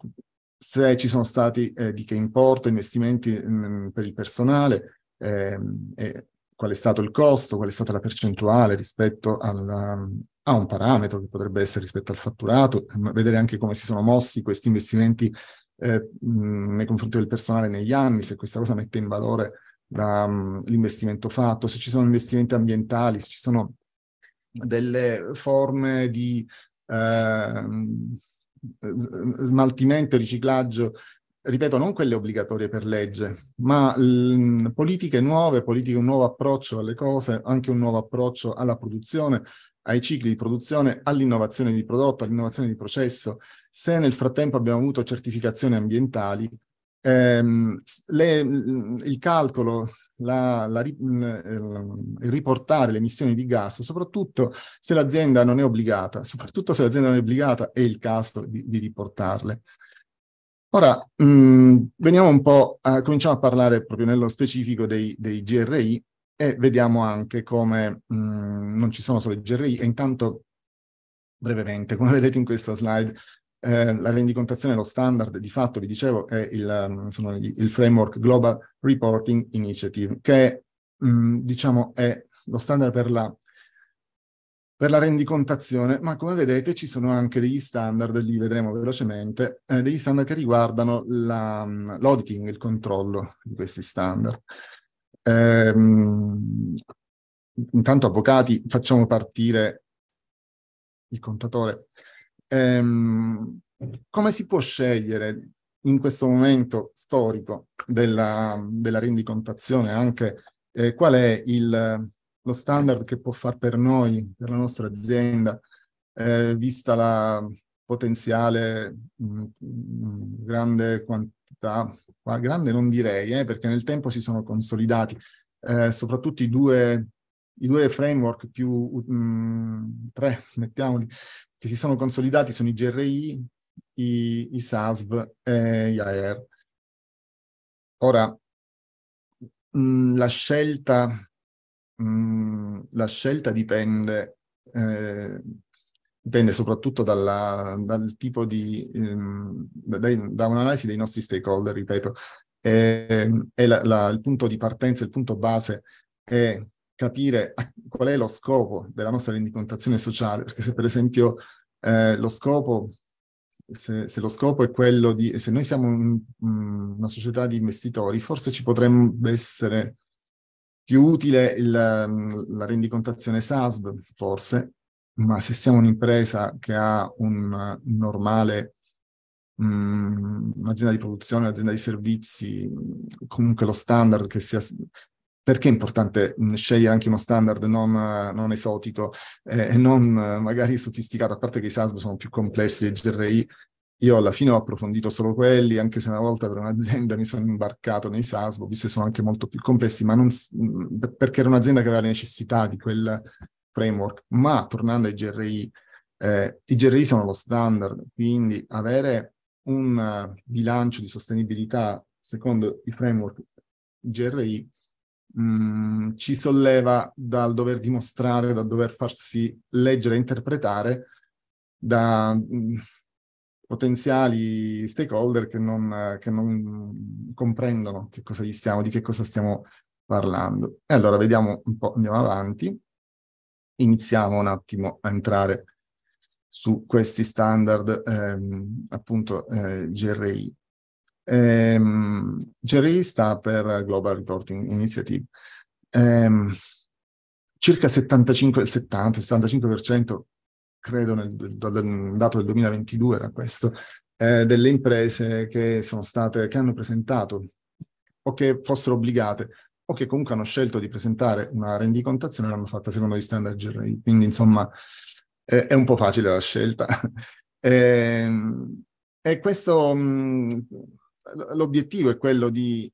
se ci sono stati eh, di che importo investimenti mh, per il personale, ehm, qual è stato il costo, qual è stata la percentuale rispetto alla, a un parametro che potrebbe essere rispetto al fatturato, vedere anche come si sono mossi questi investimenti eh, nei confronti del personale negli anni, se questa cosa mette in valore la, l'investimento fatto, se ci sono investimenti ambientali, se ci sono delle forme di eh, smaltimento e riciclaggio, ripeto, non quelle obbligatorie per legge, ma l- politiche nuove, politiche, un nuovo approccio alle cose, anche un nuovo approccio alla produzione, ai cicli di produzione, all'innovazione di prodotto, all'innovazione di processo se nel frattempo abbiamo avuto certificazioni ambientali, ehm, le, il calcolo, la, la, ehm, il riportare le emissioni di gas, soprattutto se l'azienda non è obbligata, soprattutto se l'azienda non è obbligata, è il caso di, di riportarle. Ora, mh, mm, veniamo un po', a, cominciamo a parlare proprio nello specifico dei, dei GRI e vediamo anche come mh, mm, non ci sono solo i GRI e intanto brevemente, come vedete in questa slide, eh, la rendicontazione, è lo standard, di fatto, vi dicevo, è il, insomma, il framework Global Reporting Initiative, che mh, mm, diciamo è lo standard per la per la rendicontazione, ma come vedete ci sono anche degli standard, li vedremo velocemente, eh, degli standard che riguardano mm, l'auditing, il controllo di questi standard. Eh, intanto avvocati, facciamo partire il contatore ehm, come si può scegliere in questo momento storico della, della rendicontazione anche eh, qual è il, lo standard che può fare per noi, per la nostra azienda, eh, vista la potenziale mh, mm, mm, grande quantità, grande non direi, eh, perché nel tempo si sono consolidati eh, soprattutto i due i due framework più mh, mm, tre, mettiamoli, che si sono consolidati sono i GRI, i, i SASV e gli AR. Ora, mh, mm, la, scelta, mh, mm, la scelta dipende, eh, dipende soprattutto dalla, dal tipo di, ehm, da, da un'analisi dei nostri stakeholder, ripeto, e, ehm, e la, la, il punto di partenza, il punto base è capire qual è lo scopo della nostra rendicontazione sociale, perché se per esempio eh, lo scopo se, se, lo scopo è quello di, se noi siamo un, mm, una società di investitori, forse ci potrebbe essere più utile il, mm, la rendicontazione SASB, forse, ma se siamo un'impresa che ha un, normale, um, un'azienda di produzione, un'azienda di servizi, comunque lo standard che sia perché è importante mm, scegliere anche uno standard non, non esotico eh, e non eh, magari sofisticato, a parte che i SASB sono più complessi, i GRI, io alla fine ho approfondito solo quelli, anche se una volta per un'azienda mi sono imbarcato nei SASB, visto che sono anche molto più complessi, ma non, mm, perché era un'azienda che aveva necessità di quel framework. Ma tornando ai GRI, eh, i GRI sono lo standard, quindi avere un eh, bilancio di sostenibilità secondo i framework GRI Mm, ci solleva dal dover dimostrare, dal dover farsi leggere e interpretare da mh, mm, potenziali stakeholder che non, che non comprendono che cosa gli stiamo, di che cosa stiamo parlando. E allora vediamo un po', andiamo avanti. Iniziamo un attimo a entrare su questi standard, ehm, appunto, eh, GRI. Um, ehm, GRI sta per Global Reporting Initiative. Um, circa 75, il 70-75% credo nel, del, dato del 2022 era questo, eh, delle imprese che sono state, che hanno presentato o che fossero obbligate o che comunque hanno scelto di presentare una rendicontazione l'hanno fatta secondo gli standard GRI. Quindi insomma eh, è un po' facile la scelta. e, ehm, e questo... Mh, l'obiettivo è quello di...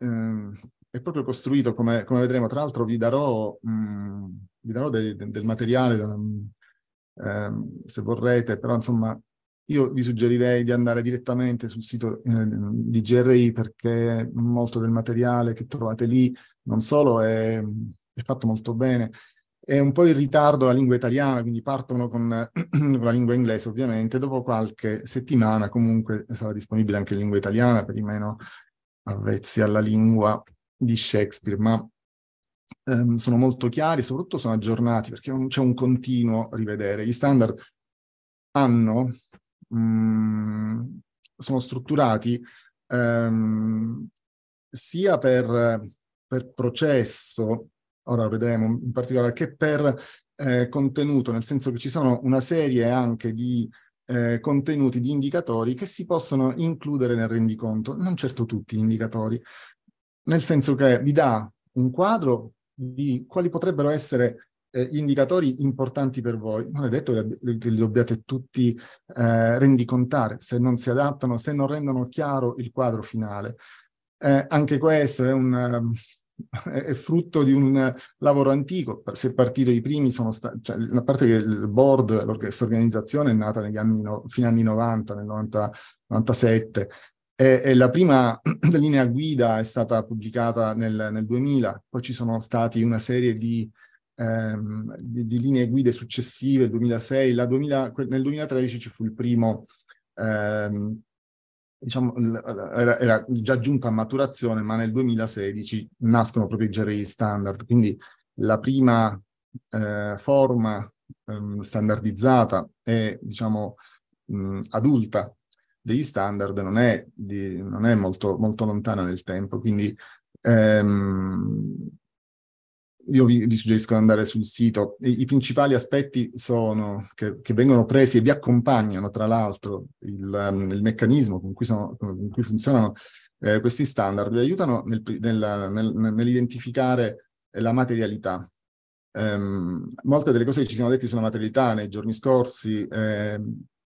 Ehm, è proprio costruito, come, come, vedremo, tra l'altro vi darò, mh, mm, vi darò del, del materiale, mm, ehm, se vorrete, però insomma io vi suggerirei di andare direttamente sul sito eh, di GRI perché molto del materiale che trovate lì non solo è, è fatto molto bene, è un po' in ritardo la lingua italiana, quindi partono con, con la lingua inglese ovviamente, dopo qualche settimana comunque sarà disponibile anche la lingua italiana per i meno avvezzi alla lingua di Shakespeare, ma ehm, sono molto chiari, soprattutto sono aggiornati perché un, c'è un continuo rivedere. Gli standard hanno, mh, mm, sono strutturati ehm, sia per, per processo ora vedremo in particolare, che per eh, contenuto, nel senso che ci sono una serie anche di eh, contenuti, di indicatori che si possono includere nel rendiconto, non certo tutti gli indicatori, nel senso che vi dà un quadro di quali potrebbero essere eh, indicatori importanti per voi. Non è detto che li dobbiate tutti eh, rendicontare se non si adattano, se non rendono chiaro il quadro finale. Eh, anche questo è un, è frutto di un lavoro antico, se partito i primi sono stati, cioè, a parte che il board, questa organizzazione è nata negli anni, no, fino agli anni 90, nel 90, 97, e, e, la prima linea guida è stata pubblicata nel, nel 2000, poi ci sono stati una serie di, ehm, di, di linee guida successive, 2006, 2000, nel 2013 ci fu il primo... Ehm, diciamo, era, era, già giunta a maturazione, ma nel 2016 nascono proprio i GRI standard, quindi la prima eh, forma ehm, standardizzata e diciamo mh, mm, adulta degli standard non è, di, non è molto, molto, lontana nel tempo, quindi ehm, io vi, vi, suggerisco di andare sul sito. I, i principali aspetti sono che, che, vengono presi e vi accompagnano, tra l'altro, il, um, il meccanismo con cui, sono, con cui funzionano eh, questi standard, vi aiutano nel, nel, nel, nell'identificare eh, la materialità. Um, molte delle cose che ci siamo detti sulla materialità nei giorni scorsi eh,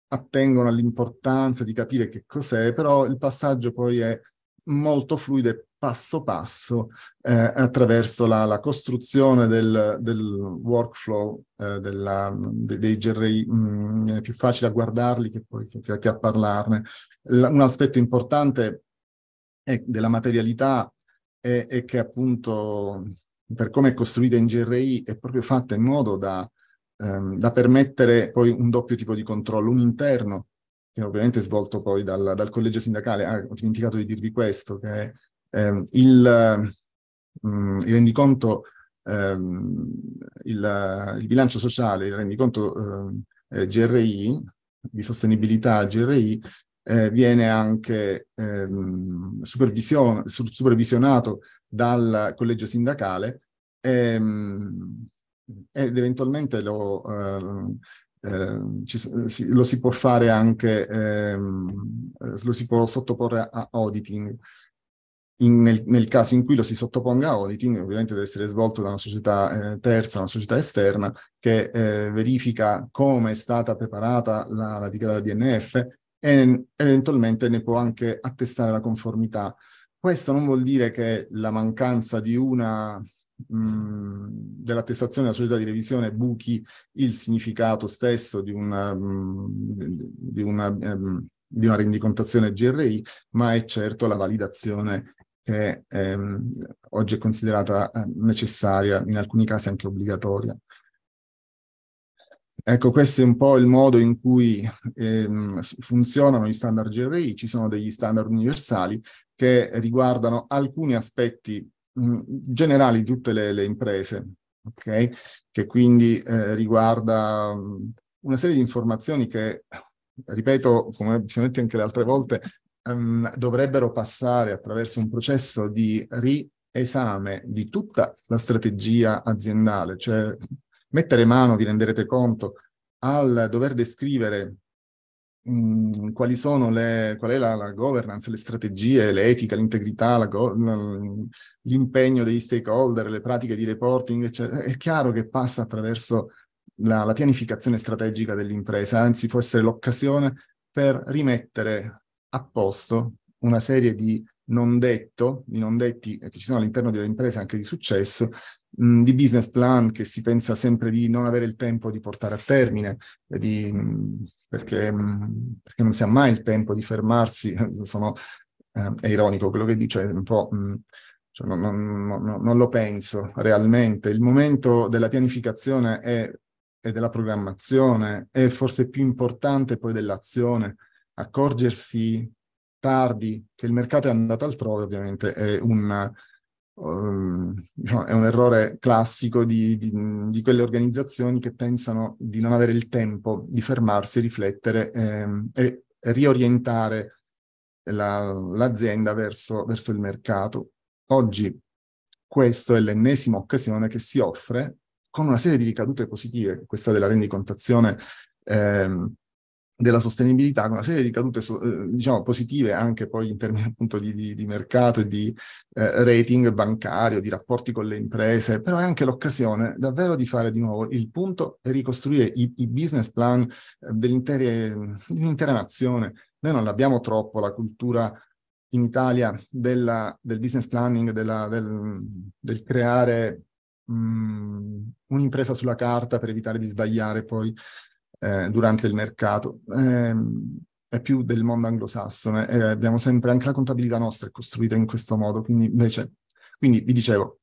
attengono all'importanza di capire che cos'è, però il passaggio poi è molto fluido e passo passo eh, attraverso la, la, costruzione del, del workflow eh, della, de, dei GRI, mh, mm, è più facile a guardarli che, poi, che, che a parlarne. L un aspetto importante è, della materialità è, è, che appunto per come è costruita in GRI è proprio fatta in modo da, ehm, da permettere poi un doppio tipo di controllo, un interno che ovviamente è svolto poi dal, dal collegio sindacale, ah, ho dimenticato di dirvi questo, che è eh, il, mh, mm, il, rendiconto, ehm, il, il, bilancio sociale, il rendiconto ehm, eh, GRI, di sostenibilità GRI, eh, viene anche ehm, supervision supervisionato dal collegio sindacale ehm, ed eventualmente lo, ehm, ehm si, lo, si può fare anche, ehm, lo si può sottoporre a auditing in, nel, nel, caso in cui lo si sottoponga a auditing, ovviamente deve essere svolto da una società eh, terza, una società esterna, che eh, verifica come è stata preparata la, la dichiarata DNF e eventualmente ne può anche attestare la conformità. Questo non vuol dire che la mancanza di una dell'attestazione della società di revisione buchi il significato stesso di una, di, una, ehm, di una rendicontazione GRI, ma è certo la validazione che ehm, oggi è considerata eh, necessaria, in alcuni casi anche obbligatoria. Ecco, questo è un po' il modo in cui ehm, funzionano gli standard GRI, ci sono degli standard universali che riguardano alcuni aspetti mh, mm, generali di tutte le, le imprese, okay? che quindi eh, riguarda mh, mm, una serie di informazioni che, ripeto, come siamo detti anche le altre volte, um, dovrebbero passare attraverso un processo di riesame di tutta la strategia aziendale, cioè mettere mano, vi renderete conto, al dover descrivere mh, quali sono le, qual è la, la, governance, le strategie, l'etica, l'integrità, go- l'impegno degli stakeholder, le pratiche di reporting, eccetera, è chiaro che passa attraverso la, la pianificazione strategica dell'impresa, anzi può essere l'occasione per rimettere a posto una serie di non detto, di non detti eh, che ci sono all'interno delle imprese anche di successo, mh, di business plan che si pensa sempre di non avere il tempo di portare a termine, di, mh, perché, mh, perché, non si ha mai il tempo di fermarsi. Sono, eh, è ironico quello che dice, un po'. Cioè non, non, non, non, lo penso realmente. Il momento della pianificazione e della programmazione è forse più importante poi dell'azione accorgersi tardi che il mercato è andato altrove, ovviamente è un, um, diciamo, è un errore classico di, di, di, quelle organizzazioni che pensano di non avere il tempo di fermarsi, riflettere ehm, e riorientare la, l'azienda verso, verso il mercato. Oggi questa è l'ennesima occasione che si offre con una serie di ricadute positive, questa della rendicontazione ehm, della sostenibilità con una serie di cadute eh, diciamo positive anche poi in termini appunto di, di, di mercato e di eh, rating bancario, di rapporti con le imprese, però è anche l'occasione davvero di fare di nuovo il punto e ricostruire i, i business plan eh, dell'intera nazione. Noi non abbiamo troppo la cultura in Italia della, del business planning, della, del, del, creare mh, mm, un'impresa sulla carta per evitare di sbagliare poi eh, durante il mercato. Eh, è più del mondo anglosassone e abbiamo sempre, anche la contabilità nostra è costruita in questo modo, quindi invece, quindi vi dicevo,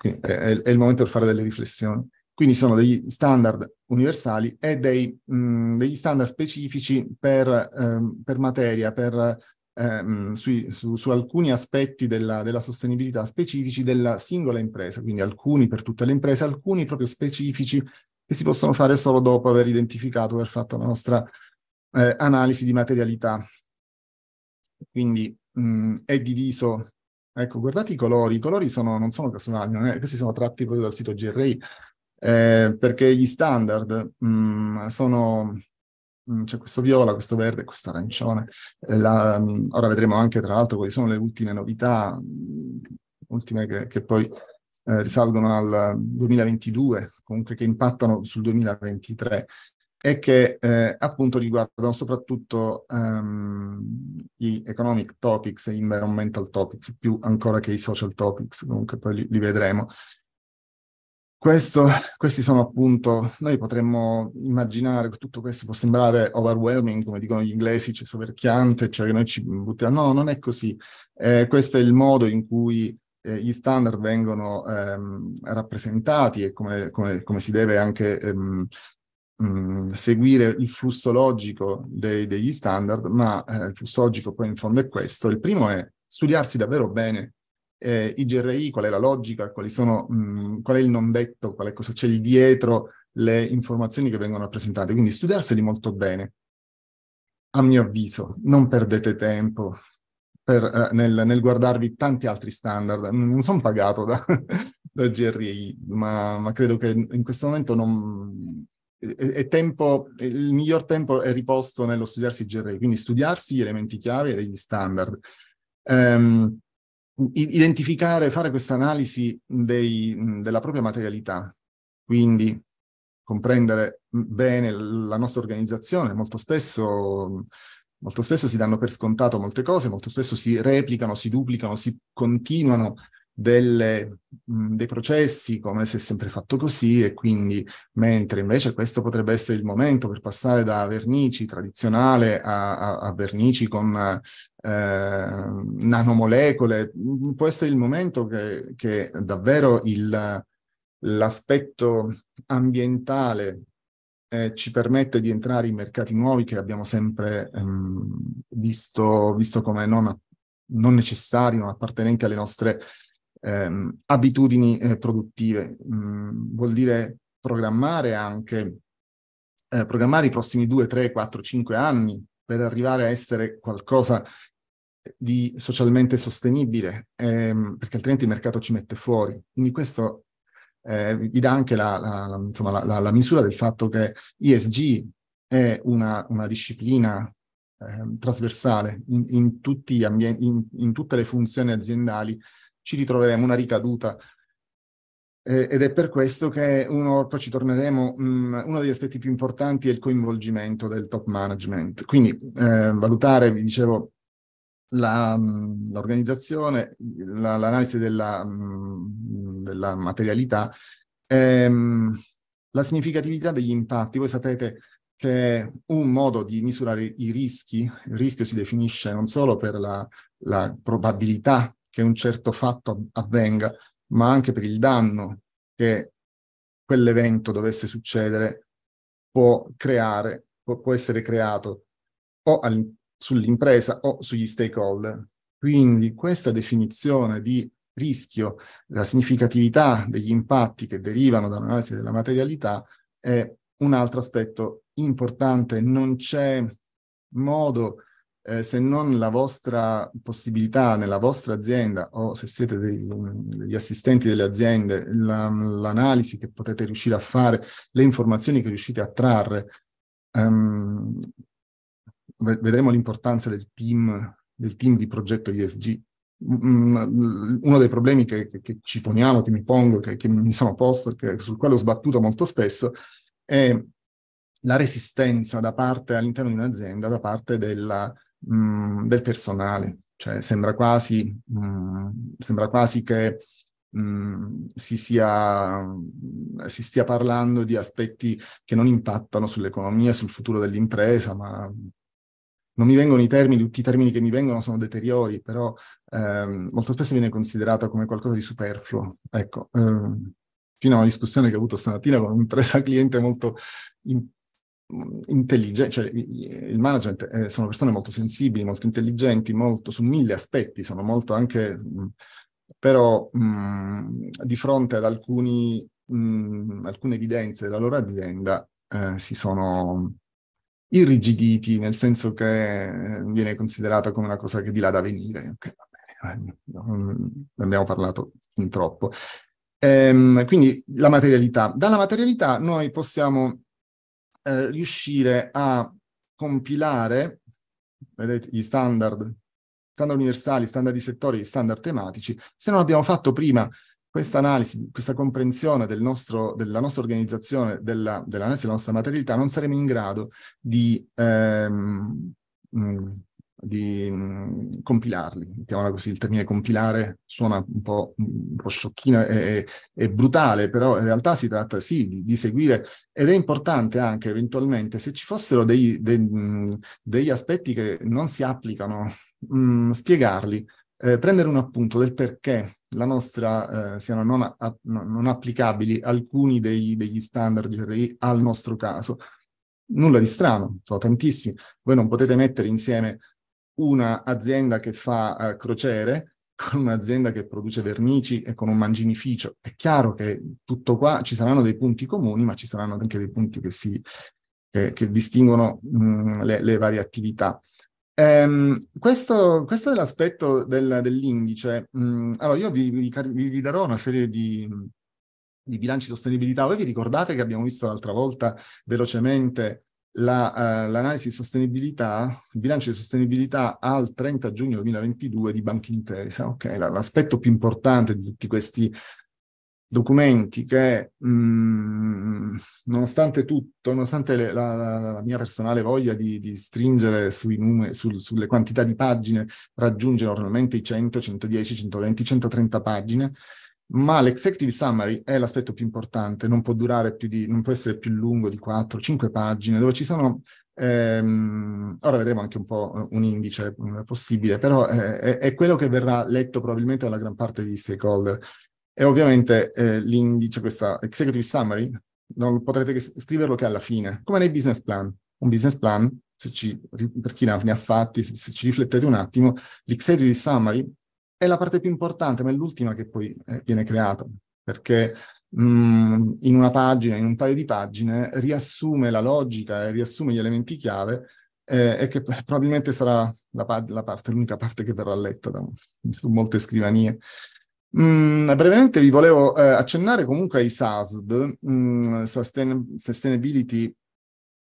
è, è, il momento per fare delle riflessioni. Quindi sono degli standard universali e dei, mh, mm, degli standard specifici per, ehm, per materia, per, ehm, sui, su, su, alcuni aspetti della, della, sostenibilità specifici della singola impresa, quindi alcuni per tutte le imprese, alcuni proprio specifici che si possono fare solo dopo aver identificato, aver fatto la nostra eh, analisi di materialità. Quindi mh, mm, è diviso, ecco, guardate i colori, i colori sono, non sono casuali, eh? questi sono tratti proprio dal sito GRI, eh, perché gli standard mh, mm, sono mm, c'è questo viola, questo verde, questo arancione. Eh, la, ora vedremo anche, tra l'altro, quali sono le ultime novità, ultime che, che poi eh, risalgono al 2022, comunque che impattano sul 2023 e che eh, appunto riguardano soprattutto um, gli economic topics e gli environmental topics, più ancora che i social topics, comunque poi li, li vedremo. Questo, questi sono appunto, noi potremmo immaginare che tutto questo può sembrare overwhelming, come dicono gli inglesi, cioè soverchiante, cioè che noi ci buttiamo. No, non è così. Eh, questo è il modo in cui eh, gli standard vengono ehm, rappresentati e come, come, come, si deve anche ehm, mm, seguire il flusso logico dei, degli standard, ma eh, il flusso logico poi in fondo è questo. Il primo è studiarsi davvero bene eh, i GRI, qual è la logica, sono, mh, mm, qual è il non detto, qual è cosa c'è lì dietro, le informazioni che vengono rappresentate. Quindi studiarseli molto bene. A mio avviso, non perdete tempo, per, eh, nel, nel, guardarvi tanti altri standard. Non sono pagato da, da GRI, ma, ma, credo che in questo momento non, è, tempo, il miglior tempo è riposto nello studiarsi GRI, quindi studiarsi gli elementi chiave e degli standard. Um, identificare, fare questa analisi della propria materialità, quindi comprendere bene la nostra organizzazione. Molto spesso Molto spesso si danno per scontato molte cose, molto spesso si replicano, si duplicano, si continuano delle, mh, dei processi come se è sempre fatto così e quindi mentre invece questo potrebbe essere il momento per passare da vernici tradizionale a, a, a vernici con eh, nanomolecole, può essere il momento che, che davvero il, l'aspetto ambientale eh, ci permette di entrare in mercati nuovi che abbiamo sempre ehm, visto, visto, come non, non, necessari, non appartenenti alle nostre ehm, abitudini eh, produttive. Mm, vuol dire programmare anche, eh, programmare i prossimi 2, 3, 4, 5 anni per arrivare a essere qualcosa di socialmente sostenibile, ehm, perché altrimenti il mercato ci mette fuori. Quindi questo eh, vi dà anche la, la, insomma, la, la, misura del fatto che ESG è una, una disciplina eh, trasversale in, in, ambien- in, in, tutte le funzioni aziendali, ci ritroveremo una ricaduta. ed è per questo che uno, poi ci torneremo, mm, uno degli aspetti più importanti è il coinvolgimento del top management. Quindi eh, valutare, vi dicevo, la, l'organizzazione, la, l'analisi della, della materialità, ehm, la significatività degli impatti. Voi sapete che un modo di misurare i rischi, il rischio si definisce non solo per la, la probabilità che un certo fatto avvenga, ma anche per il danno che quell'evento dovesse succedere può creare, può, essere creato o sull'impresa o sugli stakeholder. Quindi questa definizione di rischio, la significatività degli impatti che derivano dall'analisi della materialità è un altro aspetto importante. Non c'è modo, eh, se non la vostra possibilità nella vostra azienda o se siete dei, degli assistenti delle aziende, la, l'analisi che potete riuscire a fare, le informazioni che riuscite a trarre, um, vedremo l'importanza del team, del team di progetto ISG. Mm, mm, uno dei problemi che, che, che ci poniamo, che mi pongo, che, che mi sono posto, che, sul quale ho sbattuto molto spesso, è la resistenza da parte all'interno di un'azienda, da parte della, mh, mm, del personale. Cioè, sembra quasi, mh, sembra quasi che mh, si, sia, si, stia parlando di aspetti che non impattano sull'economia, sul futuro dell'impresa, ma non mi vengono i termini, tutti i termini che mi vengono sono deteriori, però ehm, molto spesso viene considerato come qualcosa di superfluo. Ecco, ehm, fino a una discussione che ho avuto stamattina con un'impresa cliente molto in, intelligente, cioè il management eh, sono persone molto sensibili, molto intelligenti, molto su mille aspetti, sono molto anche, però mh, di fronte ad alcuni, mh, alcune evidenze della loro azienda eh, si sono irrigiditi, nel senso che eh, viene considerata come una cosa che di là da venire. Ok, va bene, ne abbiamo parlato fin troppo. Ehm, quindi la materialità. Dalla materialità noi possiamo eh, riuscire a compilare, vedete, gli standard, standard universali, standard di settore, gli standard tematici. Se non abbiamo fatto prima questa analisi, questa comprensione del nostro, della nostra organizzazione, della, dell'analisi della nostra materialità, non saremo in grado di, ehm, mm, di mm, compilarli. Mettiamola così, il termine compilare suona un po', mm, un po sciocchino e, e, brutale, però in realtà si tratta sì di, di, seguire ed è importante anche eventualmente se ci fossero dei, dei, degli aspetti che non si applicano, mh, spiegarli eh, prendere un appunto del perché la nostra eh, siano non, a, non, applicabili alcuni dei, degli standard GRI al nostro caso. Nulla di strano, sono tantissimi. Voi non potete mettere insieme un'azienda che fa eh, crociere con un'azienda che produce vernici e con un manginificio. È chiaro che tutto qua ci saranno dei punti comuni, ma ci saranno anche dei punti che, si, che, che distinguono mh, mm, le, le varie attività. Ehm, questo, questo, è l'aspetto del, dell'indice. Mm, allora, io vi, vi, vi, darò una serie di, di, bilanci di sostenibilità. Voi vi ricordate che abbiamo visto l'altra volta velocemente la, uh, l'analisi di sostenibilità, il bilancio di sostenibilità al 30 giugno 2022 di Banca Intesa, okay? l'aspetto più importante di tutti questi documenti che, mh, mm, nonostante tutto, nonostante le, la, la, la, mia personale voglia di, di stringere sui numeri, sul, sulle quantità di pagine, raggiunge normalmente i 100, 110, 120, 130 pagine, ma l'executive summary è l'aspetto più importante, non può durare più di, non può essere più lungo di 4, 5 pagine, dove ci sono Ehm, ora vedremo anche un po' eh, un indice eh, possibile, però eh, è, è, quello che verrà letto probabilmente dalla gran parte degli stakeholder. E ovviamente eh, l'indice, questa executive summary, non potrete scriverlo che alla fine, come nei business plan. Un business plan, ci, per chi ne ha fatti, se, se ci riflettete un attimo, l'executive summary è la parte più importante, ma è l'ultima che poi eh, viene creata, perché mh, mm, in una pagina, in un paio di pagine, riassume la logica e riassume gli elementi chiave eh, e che probabilmente sarà la, la parte, l'unica parte che verrà letta da, su molte scrivanie. Mm, brevemente vi volevo eh, accennare comunque ai SASB, mm, Sustain- Sustainability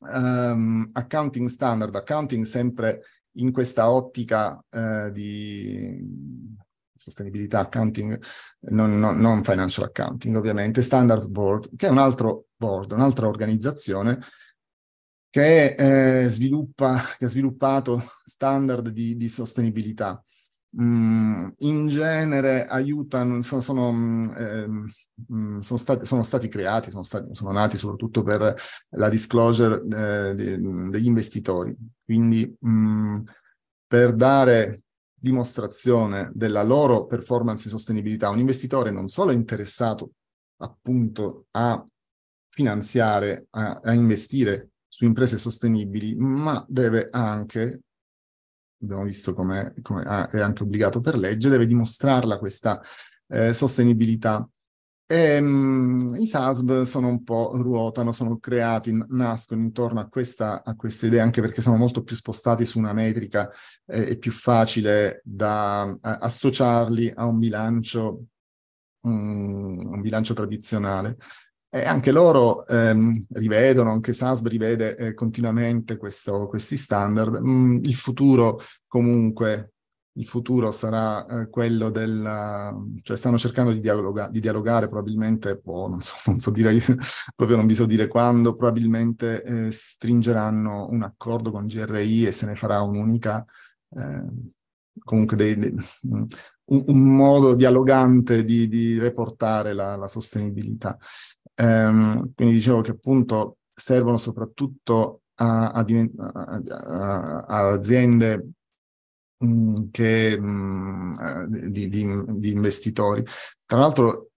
um, Accounting Standard, accounting sempre in questa ottica eh, di sostenibilità accounting, non, non, non, financial accounting ovviamente, Standard Board, che è un altro board, un'altra organizzazione che, eh, sviluppa, che ha sviluppato standard di, di sostenibilità. Mm, in genere aiutano, sono, sono, mm, eh, mm, sono, stati, sono stati, creati, stati, sono, nati soprattutto per la disclosure eh, de, degli investitori. Quindi mh, per dare dimostrazione della loro performance e sostenibilità, un investitore non solo è interessato appunto a finanziare, a, a investire su imprese sostenibili, ma deve anche abbiamo visto come, come ah, è anche obbligato per legge, deve dimostrarla questa eh, sostenibilità. E, ehm, mh, I SASB sono un po' ruotano, sono creati, nascono intorno a questa, a questa idea, anche perché sono molto più spostati su una metrica, eh, è più facile da a, associarli a un bilancio, mh, mm, un bilancio tradizionale. E anche loro ehm, rivedono, anche SASB rivede eh, continuamente questo, questi standard. Mm, il futuro comunque, il futuro sarà eh, quello del... cioè stanno cercando di, dialoga- di dialogare probabilmente, boh, non, so, non so dire, proprio non vi so dire quando, probabilmente eh, stringeranno un accordo con GRI e se ne farà un'unica... Eh, comunque dei, dei un, un, modo dialogante di, di reportare la, la, sostenibilità. Um, quindi dicevo che appunto servono soprattutto a, a, a, a aziende mh, mm, che, mh, mm, eh, di, di, di investitori. Tra l'altro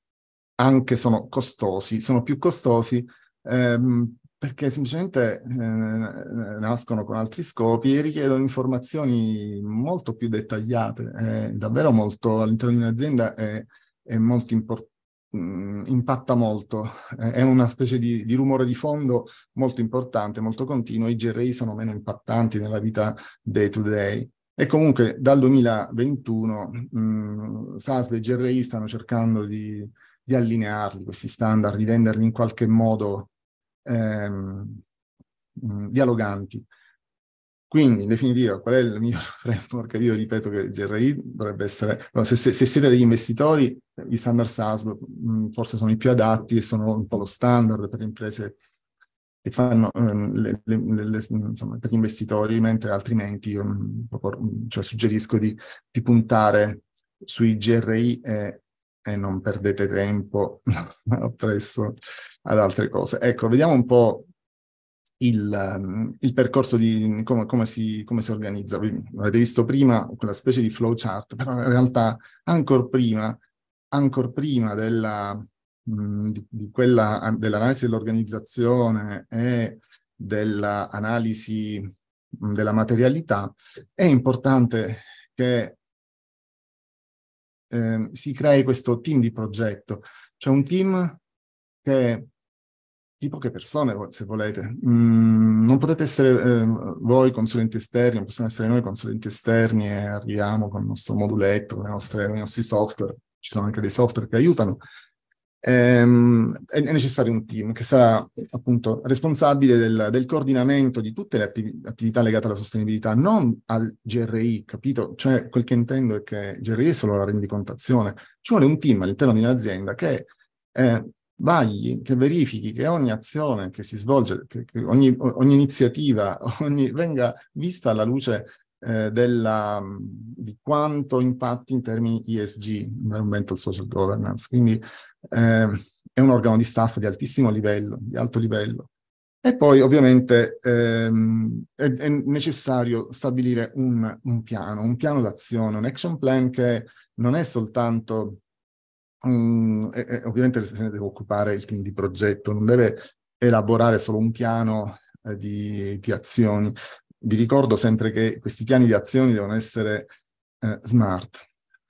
anche sono costosi, sono più costosi ehm, perché semplicemente eh, nascono con altri scopi e richiedono informazioni molto più dettagliate, eh, davvero molto all'interno di un'azienda è, è molto importante mh, mm, impatta molto, è una specie di, di, rumore di fondo molto importante, molto continuo, i GRI sono meno impattanti nella vita day to day. E comunque dal 2021 mh, SASL e GRI stanno cercando di, di, allinearli, questi standard, di renderli in qualche modo ehm, mh, mm, dialoganti. Quindi, in definitiva, qual è il mio framework? Io ripeto che il GRI dovrebbe essere, no, se, se, se, siete degli investitori, gli standard SASB mm, forse sono i più adatti e sono un po' lo standard per le imprese che fanno, ehm, le, le, le, insomma, per gli investitori, mentre altrimenti io mm, mm, cioè, suggerisco di, di, puntare sui GRI e, e non perdete tempo presso ad altre cose. Ecco, vediamo un po' il, ehm, il percorso di come, come, si, come, si, organizza. Avete visto prima quella specie di flowchart, però in realtà ancora prima, ancora prima della, mm, di, di quella, dell'analisi dell'organizzazione e dell'analisi mm, della materialità, è importante che eh, si crei questo team di progetto, cioè un team che di poche persone, se volete. Mm, non potete essere eh, voi consulenti esterni, non possiamo essere noi consulenti esterni e arriviamo con il nostro moduletto, con, nostre, con i nostri software. Ci sono anche dei software che aiutano. Ehm, è, necessario un team che sarà appunto responsabile del, del coordinamento di tutte le attività legate alla sostenibilità, non al GRI, capito? Cioè, quel che intendo è che GRI è solo la rendicontazione. Ci vuole un team all'interno di un'azienda che eh, vagli, che verifichi che ogni azione che si svolge, che, che ogni, ogni, iniziativa ogni, venga vista alla luce eh, della, di quanto impatti in termini ESG, Environmental Social Governance. Quindi eh, è un organo di staff di altissimo livello, di alto livello. E poi ovviamente ehm, è, è, necessario stabilire un, un piano, un piano d'azione, un action plan che non è soltanto Mm, e, e ovviamente se ne deve occupare il team di progetto, non deve elaborare solo un piano eh, di, di, azioni. Vi ricordo sempre che questi piani di azioni devono essere eh, smart,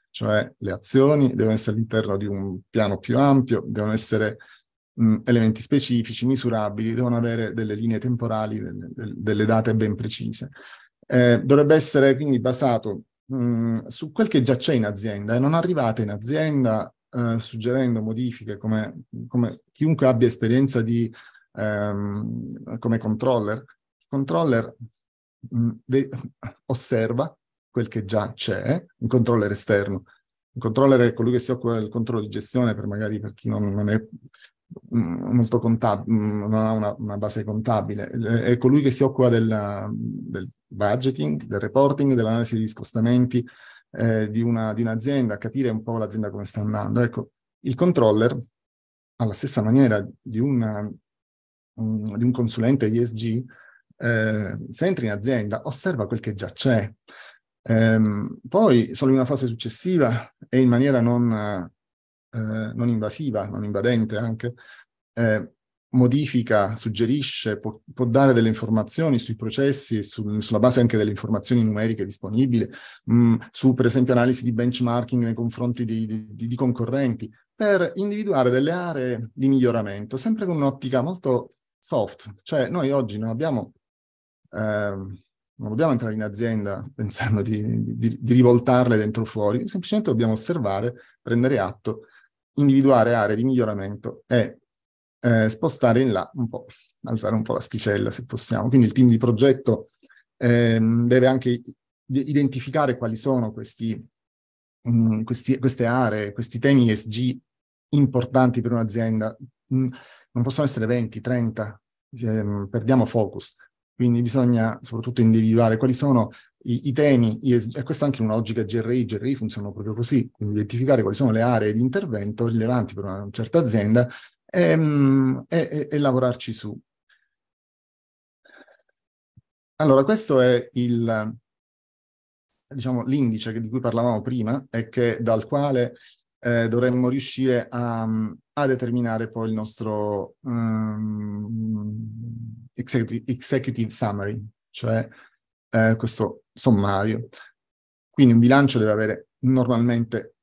cioè le azioni devono essere all'interno di un piano più ampio, devono essere mh, mm, elementi specifici, misurabili, devono avere delle linee temporali, delle, delle date ben precise. Eh, dovrebbe essere quindi basato mh, mm, su quel che già c'è in azienda e non arrivate in azienda eh, suggerendo modifiche come, come, chiunque abbia esperienza di, ehm, come controller, il controller mh, mm, de- osserva quel che già c'è, un controller esterno. Un controller è colui che si occupa del controllo di gestione, per magari per chi non, non è mm, molto contabile, mm, non ha una, una, base contabile, è colui che si occupa della, del budgeting, del reporting, dell'analisi degli scostamenti, eh, di, una, di, un'azienda, capire un po' l'azienda come sta andando. Ecco, il controller, alla stessa maniera di, una, un, mm, di un consulente ESG, eh, se entra in azienda, osserva quel che già c'è. Ehm, poi, solo in una fase successiva e in maniera non, eh, non invasiva, non invadente anche, eh, modifica, suggerisce, può, può, dare delle informazioni sui processi, su, sulla base anche delle informazioni numeriche disponibili, mh, mm, su per esempio analisi di benchmarking nei confronti di, di, di concorrenti, per individuare delle aree di miglioramento, sempre con un'ottica molto soft, cioè noi oggi non abbiamo... Eh, non dobbiamo entrare in azienda pensando di, di, di rivoltarle dentro o fuori, semplicemente dobbiamo osservare, prendere atto, individuare aree di miglioramento e eh, spostare in là un po', alzare un po' l'asticella se possiamo. Quindi il team di progetto ehm, deve anche identificare quali sono questi, mh, mm, questi, queste aree, questi temi ESG importanti per un'azienda. Mh, mm, non possono essere 20, 30, ehm, perdiamo focus. Quindi bisogna soprattutto individuare quali sono i, i temi, ESG, e questa è anche una logica GRI, GRI funzionano proprio così, identificare quali sono le aree di intervento rilevanti per una certa azienda Ehm, e, e, e lavorarci su. Allora, questo è il, diciamo, l'indice di cui parlavamo prima e che, dal quale eh, dovremmo riuscire a, a, determinare poi il nostro um, ehm, executive, executive, summary, cioè eh, questo sommario. Quindi un bilancio deve avere normalmente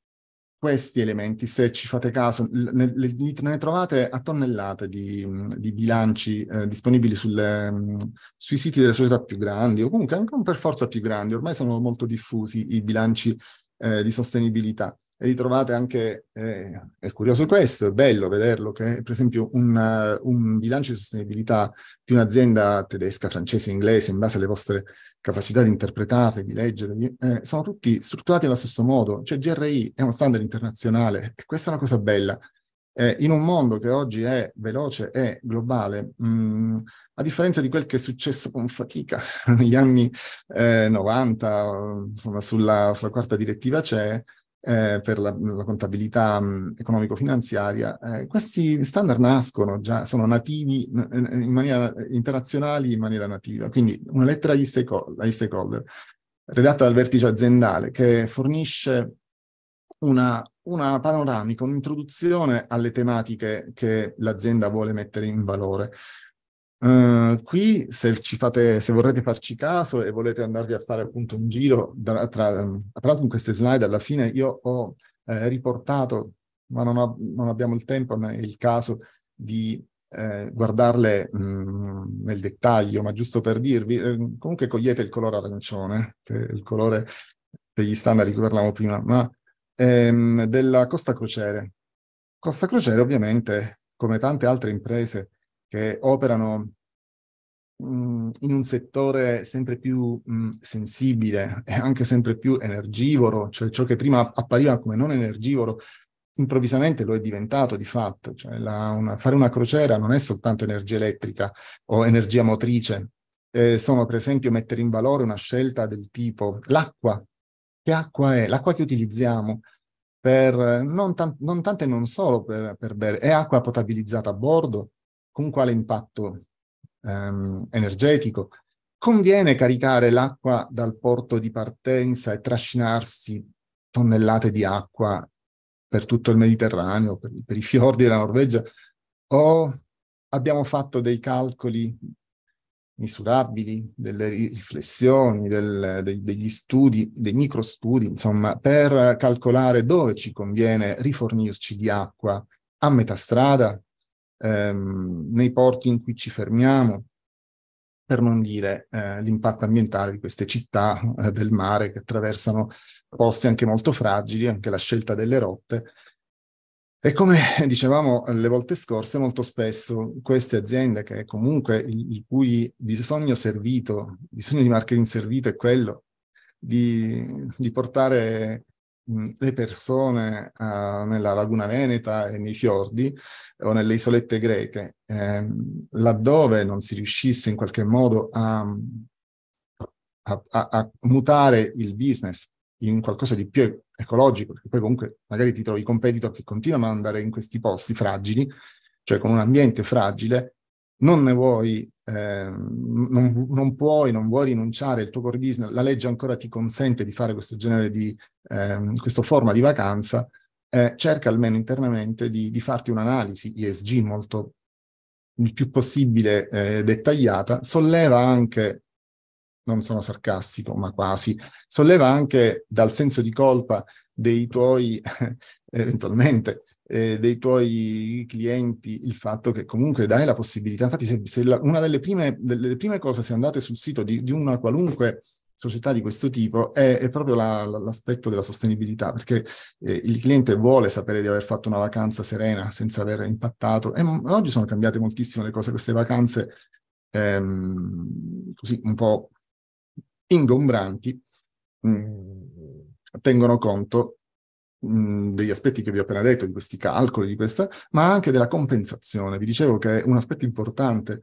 questi elementi, se ci fate caso, ne, ne trovate a tonnellate di, di bilanci eh, disponibili sulle, ehm, sui siti delle società più grandi, o comunque anche per forza più grandi, ormai sono molto diffusi i bilanci eh, di sostenibilità e ritrovate anche, eh, è curioso questo, è bello vederlo, che per esempio un, eh, un bilancio di sostenibilità di un'azienda tedesca, francese, inglese, in base alle vostre capacità di interpretare, di leggerli, eh, sono tutti strutturati allo stesso modo, cioè GRI è uno standard internazionale e questa è una cosa bella. Eh, in un mondo che oggi è veloce e globale, mh, mm, a differenza di quel che è successo con fatica negli anni 90, eh, insomma, sulla, sulla quarta direttiva c'è, eh, per la, la contabilità mm, economico-finanziaria, eh, questi standard nascono già, sono nativi in maniera eh, internazionale in maniera nativa. Quindi una lettera agli stakeholder, redatta dal vertice aziendale che fornisce una, una panoramica, un'introduzione alle tematiche che l'azienda vuole mettere in valore. Uh, qui, se, ci fate, se vorrete farci caso e volete andarvi a fare appunto un giro, da, tra, l'altro in queste slide alla fine io ho eh, riportato, ma non, ho, non, abbiamo il tempo né il caso di eh, guardarle mh, mm, nel dettaglio, ma giusto per dirvi, eh, comunque cogliete il colore arancione, che è il colore degli standard di cui parlavamo prima, ma ehm, della Costa Crociere. Costa Crociere ovviamente, come tante altre imprese, che operano mh, mm, in un settore sempre più mh, mm, sensibile e anche sempre più energivoro, cioè ciò che prima appariva come non energivoro improvvisamente lo è diventato di fatto. Cioè la, una, fare una crociera non è soltanto energia elettrica o energia motrice, eh, sono per esempio mettere in valore una scelta del tipo l'acqua. Che acqua è? L'acqua che utilizziamo per non, tan- non tante e non solo per, per bere, è acqua potabilizzata a bordo, con quale impatto ehm, energetico. Conviene caricare l'acqua dal porto di partenza e trascinarsi tonnellate di acqua per tutto il Mediterraneo, per, per i fiordi della Norvegia, o abbiamo fatto dei calcoli misurabili, delle riflessioni, del, de, degli studi, dei microstudi, insomma, per calcolare dove ci conviene rifornirci di acqua a metà strada, ehm, nei porti in cui ci fermiamo, per non dire eh, l'impatto ambientale di queste città eh, del mare che attraversano posti anche molto fragili, anche la scelta delle rotte. E come dicevamo le volte scorse, molto spesso queste aziende che comunque il, il cui bisogno servito, bisogno di marketing servito è quello di, di portare le persone uh, nella laguna veneta e nei fiordi o nelle isolette greche, ehm, laddove non si riuscisse in qualche modo a, a, a, a mutare il business in qualcosa di più ecologico, perché poi comunque magari ti trovi competitor che continuano ad andare in questi posti fragili, cioè con un ambiente fragile, non ne vuoi, eh, non, non, puoi, non vuoi rinunciare al tuo core business, la legge ancora ti consente di fare questo genere di, eh, questa forma di vacanza, eh, cerca almeno internamente di, di farti un'analisi ISG molto il più possibile eh, dettagliata, solleva anche, non sono sarcastico, ma quasi, solleva anche dal senso di colpa dei tuoi, eventualmente, eh, dei tuoi clienti il fatto che comunque dai la possibilità. Infatti, se, se la, una delle prime, delle prime, cose, se andate sul sito di, di una qualunque società di questo tipo è, è proprio la, la, l'aspetto della sostenibilità, perché eh, il cliente vuole sapere di aver fatto una vacanza serena senza aver impattato. E mm, oggi sono cambiate moltissimo le cose, queste vacanze ehm, così un po' ingombranti mm, tengono conto degli aspetti che vi ho appena detto, di questi calcoli, di questa, ma anche della compensazione. Vi dicevo che un aspetto importante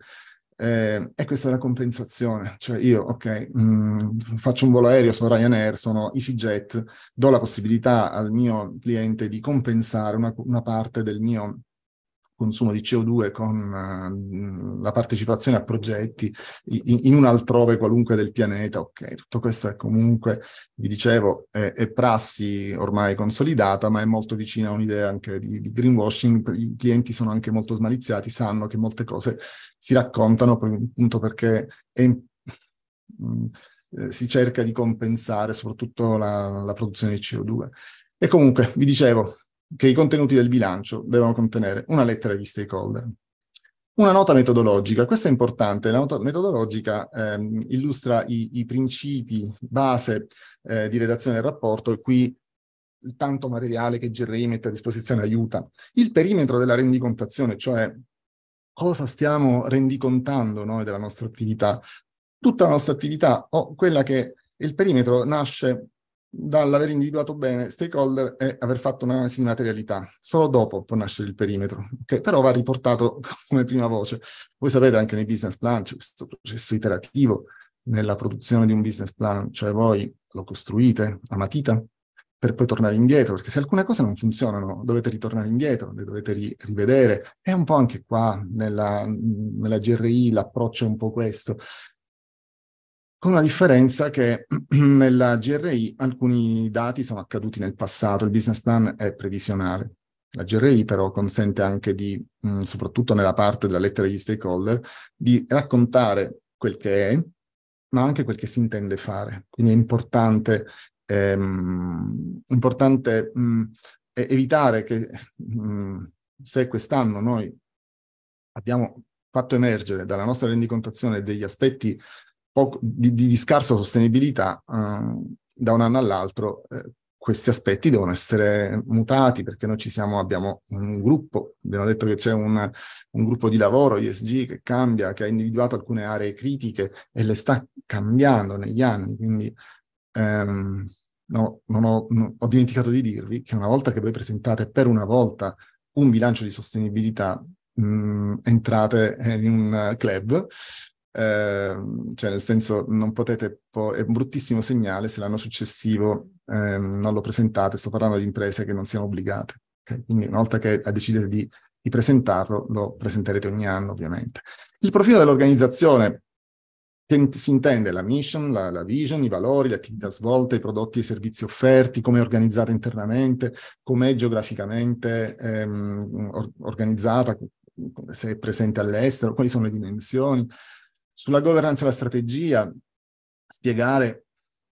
eh, e questa è compensazione, cioè io, ok, mh, faccio un volo aereo, sono Ryanair, sono EasyJet, do la possibilità al mio cliente di compensare una, una parte del mio consumo di CO2 con eh, la partecipazione a progetti in, in un altrove qualunque del pianeta, ok, tutto questo è comunque, vi dicevo, è, è prassi ormai consolidata, ma è molto vicina a un'idea anche di, di greenwashing, i clienti sono anche molto smaliziati, sanno che molte cose si raccontano appunto perché è... Mh, mm, eh, si cerca di compensare soprattutto la, la, produzione di CO2. E comunque, vi dicevo, che i contenuti del bilancio devono contenere una lettera agli stakeholder. Una nota metodologica, questa è importante, la nota metodologica ehm, illustra i, i, principi base eh, di redazione del rapporto e qui il tanto materiale che GRI mette a disposizione aiuta. Il perimetro della rendicontazione, cioè cosa stiamo rendicontando noi della nostra attività, tutta la nostra attività o quella che il perimetro nasce dall'aver individuato bene stakeholder e aver fatto un'analisi di materialità. Solo dopo può nascere il perimetro, che però va riportato come prima voce. Voi sapete anche nei business plan c'è questo processo iterativo nella produzione di un business plan, cioè voi lo costruite a matita per poi tornare indietro, perché se alcune cose non funzionano dovete ritornare indietro, le dovete ri- rivedere. È un po' anche qua nella, nella GRI l'approccio è un po' questo, con la differenza che nella GRI alcuni dati sono accaduti nel passato, il business plan è previsionale. La GRI però consente anche di, mm, soprattutto nella parte della lettera agli stakeholder, di raccontare quel che è, ma anche quel che si intende fare. Quindi è importante, ehm, importante mh, mm, evitare che mh, mm, se quest'anno noi abbiamo fatto emergere dalla nostra rendicontazione degli aspetti poco, di, di, scarsa sostenibilità, eh, da un anno all'altro eh, questi aspetti devono essere mutati perché noi siamo, abbiamo un gruppo, abbiamo detto che c'è un, un, gruppo di lavoro ISG che cambia, che ha individuato alcune aree critiche e le sta cambiando negli anni. Quindi ehm, no, ho, no, ho dimenticato di dirvi che una volta che voi presentate per una volta un bilancio di sostenibilità, mh, mm, entrate eh, in un club Ehm, cioè nel senso non potete, po- è un bruttissimo segnale se l'anno successivo eh, non lo presentate, sto parlando di imprese che non siano obbligate, okay? quindi una volta che decidete di, di, presentarlo, lo presenterete ogni anno ovviamente. Il profilo dell'organizzazione che si intende la mission, la, la vision, i valori, le attività svolte, i prodotti e i servizi offerti, come è organizzata internamente, come è geograficamente ehm, or- organizzata, se è presente all'estero, quali sono le dimensioni, sulla governance e la strategia, spiegare,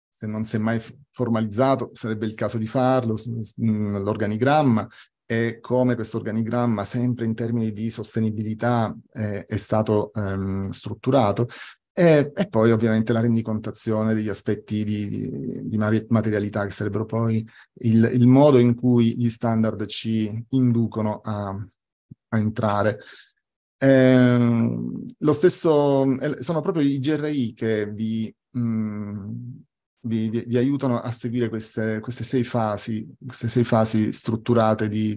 se non si è mai formalizzato, sarebbe il caso di farlo, mm, l'organigramma e come questo organigramma, sempre in termini di sostenibilità, eh, è stato ehm, strutturato. E, e, poi ovviamente la rendicontazione degli aspetti di, di, di materialità, che sarebbero poi il, il, modo in cui gli standard ci inducono a, a entrare eh, lo stesso, eh, sono proprio i GRI che vi, mh, mm, vi, vi, vi aiutano a seguire queste, queste, sei fasi, queste sei fasi strutturate di,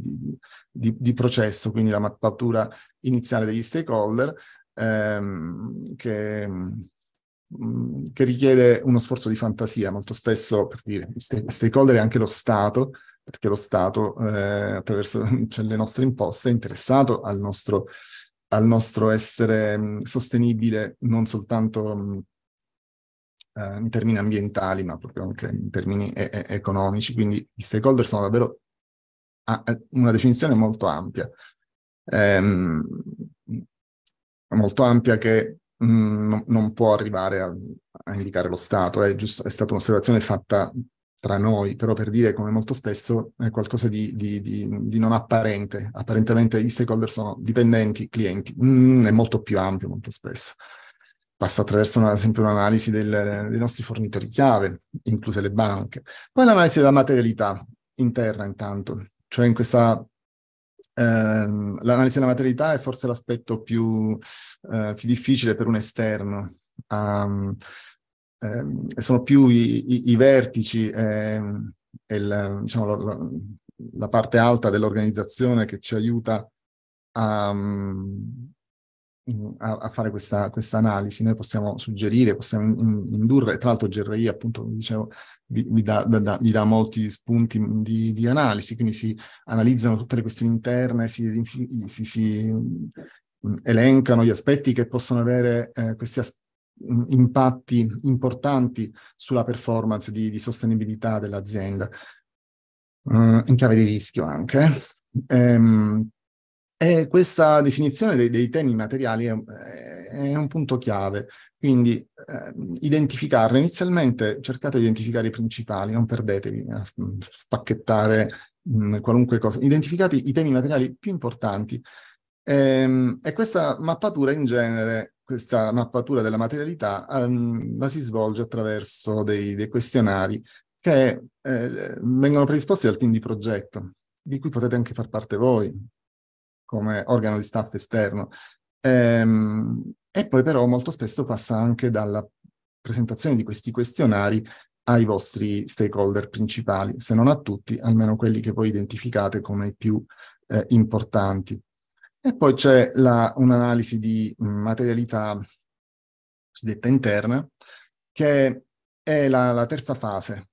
di, di processo, quindi la mappatura iniziale degli stakeholder, ehm, che, mm, che, richiede uno sforzo di fantasia. Molto spesso, per dire, stakeholder è anche lo Stato, perché lo Stato, eh, attraverso cioè, le nostre imposte, è interessato al nostro al nostro essere mm, sostenibile non soltanto mm, eh, in termini ambientali, ma proprio anche in termini e- e- economici. Quindi gli stakeholder sono davvero a- una definizione molto ampia. Ehm, molto ampia che mh, mm, non può arrivare a, a indicare lo Stato, è, giusto, è stata un'osservazione fatta tra noi, però per dire come molto spesso è qualcosa di, di, di, di non apparente. Apparentemente gli stakeholder sono dipendenti, clienti, mm, è molto più ampio molto spesso. Passa attraverso una, sempre un'analisi del, dei nostri fornitori chiave, incluse le banche. Poi l'analisi della materialità interna intanto, cioè in questa ehm, l'analisi della materialità è forse l'aspetto più, uh, più difficile per un esterno. Um, eh, sono più i, i, i vertici ehm, e la, diciamo, la, la, parte alta dell'organizzazione che ci aiuta a, mm, a, a fare questa, questa, analisi. Noi possiamo suggerire, possiamo in, indurre, tra l'altro GRI appunto, come dicevo, vi, vi, dà, molti spunti di, di, analisi, quindi si analizzano tutte le questioni interne, si, si, si mm, elencano gli aspetti che possono avere eh, questi, impatti importanti sulla performance di, di sostenibilità dell'azienda, eh, in chiave di rischio anche. Ehm, e questa definizione dei, dei temi materiali è, è, un punto chiave, quindi eh, identificarle. Inizialmente cercate di identificare i principali, non perdetevi a spacchettare mh, mm, qualunque cosa. Identificate i temi materiali più importanti e, ehm, e questa mappatura in genere, questa mappatura della materialità, um, la si svolge attraverso dei, dei questionari che eh, vengono predisposti dal team di progetto, di cui potete anche far parte voi come organo di staff esterno. Ehm, e poi però molto spesso passa anche dalla presentazione di questi questionari ai vostri stakeholder principali, se non a tutti, almeno quelli che voi identificate come i più eh, importanti. E poi c'è la, un'analisi di materialità cosiddetta interna, che è la, la terza fase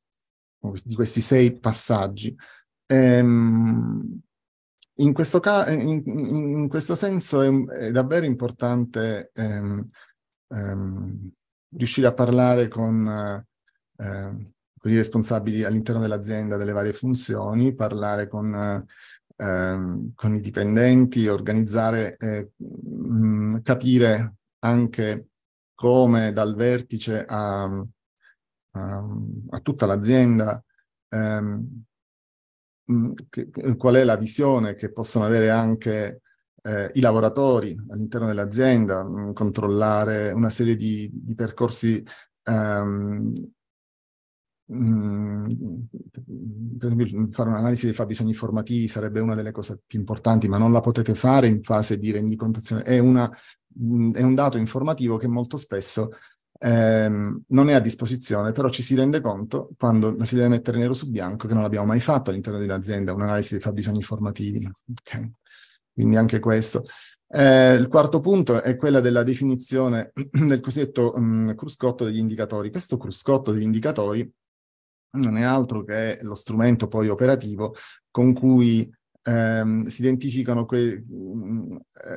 di questi sei passaggi. Ehm, in, questo ca- in, in questo, senso è, è davvero importante ehm, ehm, riuscire a parlare con, ehm, con, i responsabili all'interno dell'azienda delle varie funzioni, parlare con ehm, con i dipendenti, organizzare, eh, mh, mm, capire anche come dal vertice a, a, a tutta l'azienda ehm, mm, qual è la visione che possono avere anche eh, i lavoratori all'interno dell'azienda, mm, controllare una serie di, di percorsi ehm, Mm, per esempio, fare un'analisi dei fabbisogni formativi sarebbe una delle cose più importanti, ma non la potete fare in fase di rendicontazione. È, una, mm, è un dato informativo che molto spesso ehm, non è a disposizione, però ci si rende conto quando la si deve mettere nero su bianco che non l'abbiamo mai fatto all'interno dell'azienda, un'analisi dei fabbisogni formativi. Okay. Quindi anche questo. Eh, il quarto punto è quella della definizione del cosiddetto mh, mm, cruscotto degli indicatori. Questo cruscotto degli indicatori non è altro che lo strumento poi operativo con cui ehm, si identificano que- mm,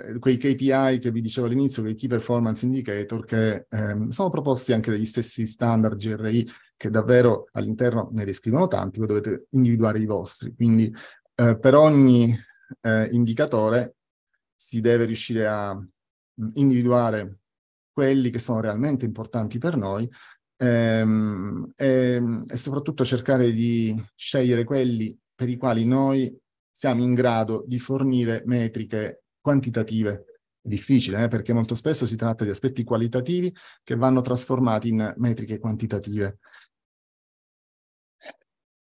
eh, quei KPI che vi dicevo all'inizio, quei key performance indicator, che ehm, sono proposti anche dagli stessi standard GRI che davvero all'interno ne descrivono tanti, voi dovete individuare i vostri. Quindi eh, per ogni eh, indicatore si deve riuscire a mm, individuare quelli che sono realmente importanti per noi e, ehm, ehm, e soprattutto cercare di scegliere quelli per i quali noi siamo in grado di fornire metriche quantitative difficile, eh, perché molto spesso si tratta di aspetti qualitativi che vanno trasformati in metriche quantitative.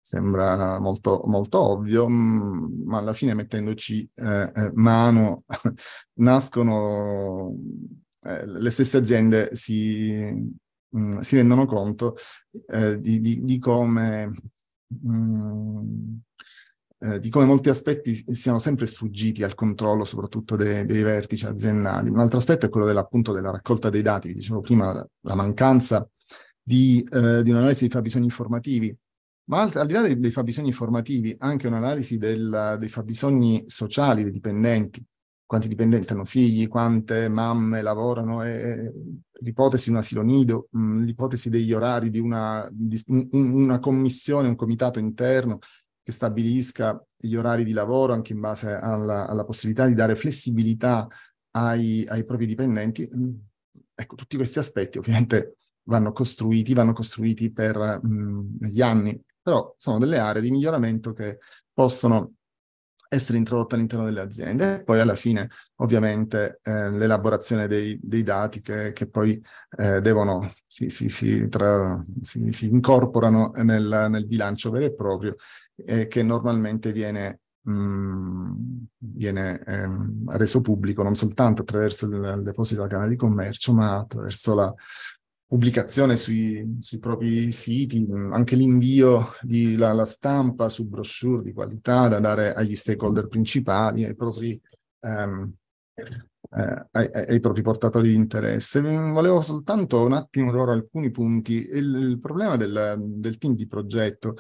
Sembra molto, molto ovvio, mm, ma alla fine mettendoci eh, eh mano nascono eh, le stesse aziende si, Mm, si rendono conto eh, di, di, di, come, mh, mm, eh, di, come... molti aspetti siano sempre sfuggiti al controllo soprattutto dei, dei vertici aziendali. Un altro aspetto è quello della, della raccolta dei dati, vi dicevo prima, la mancanza di, eh, di un'analisi dei fabbisogni informativi, ma al, al di là dei, dei, fabbisogni informativi, anche un'analisi del, dei fabbisogni sociali dei dipendenti, quanti dipendenti hanno figli, quante mamme lavorano e, l'ipotesi di un asilo nido, mm, l'ipotesi degli orari di una, di, una commissione, un comitato interno che stabilisca gli orari di lavoro anche in base alla, alla possibilità di dare flessibilità ai, ai propri dipendenti. Mm, ecco, tutti questi aspetti ovviamente vanno costruiti, vanno costruiti per mh, mm, gli anni, però sono delle aree di miglioramento che possono essere introdotta all'interno delle aziende e poi alla fine ovviamente eh, l'elaborazione dei, dei, dati che, che poi eh, devono, si, si, si, tra, si incorporano nel, nel, bilancio vero e proprio e che normalmente viene, mh, mm, viene ehm, reso pubblico non soltanto attraverso il, il deposito della canale di Commercio ma attraverso la, pubblicazione sui, sui, propri siti, anche l'invio della stampa su brochure di qualità da dare agli stakeholder principali, ai propri, ehm, eh, ai, ai propri portatori di interesse. Volevo soltanto un attimo loro alcuni punti. Il, il problema del, del, team di progetto.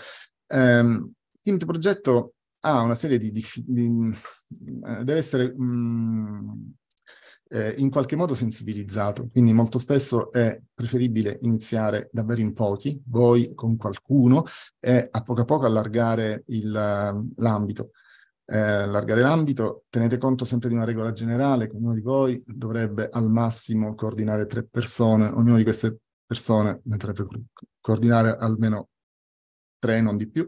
Eh, il team di progetto ha una serie di... di, di eh, deve essere... Mh, mm, eh, in qualche modo sensibilizzato, quindi molto spesso è preferibile iniziare davvero in pochi, voi con qualcuno, e a poco a poco allargare il, eh, l'ambito. Eh, allargare l'ambito, tenete conto sempre di una regola generale, che ognuno di voi dovrebbe al massimo coordinare tre persone, ognuno di queste persone dovrebbe coordinare almeno tre, non di più.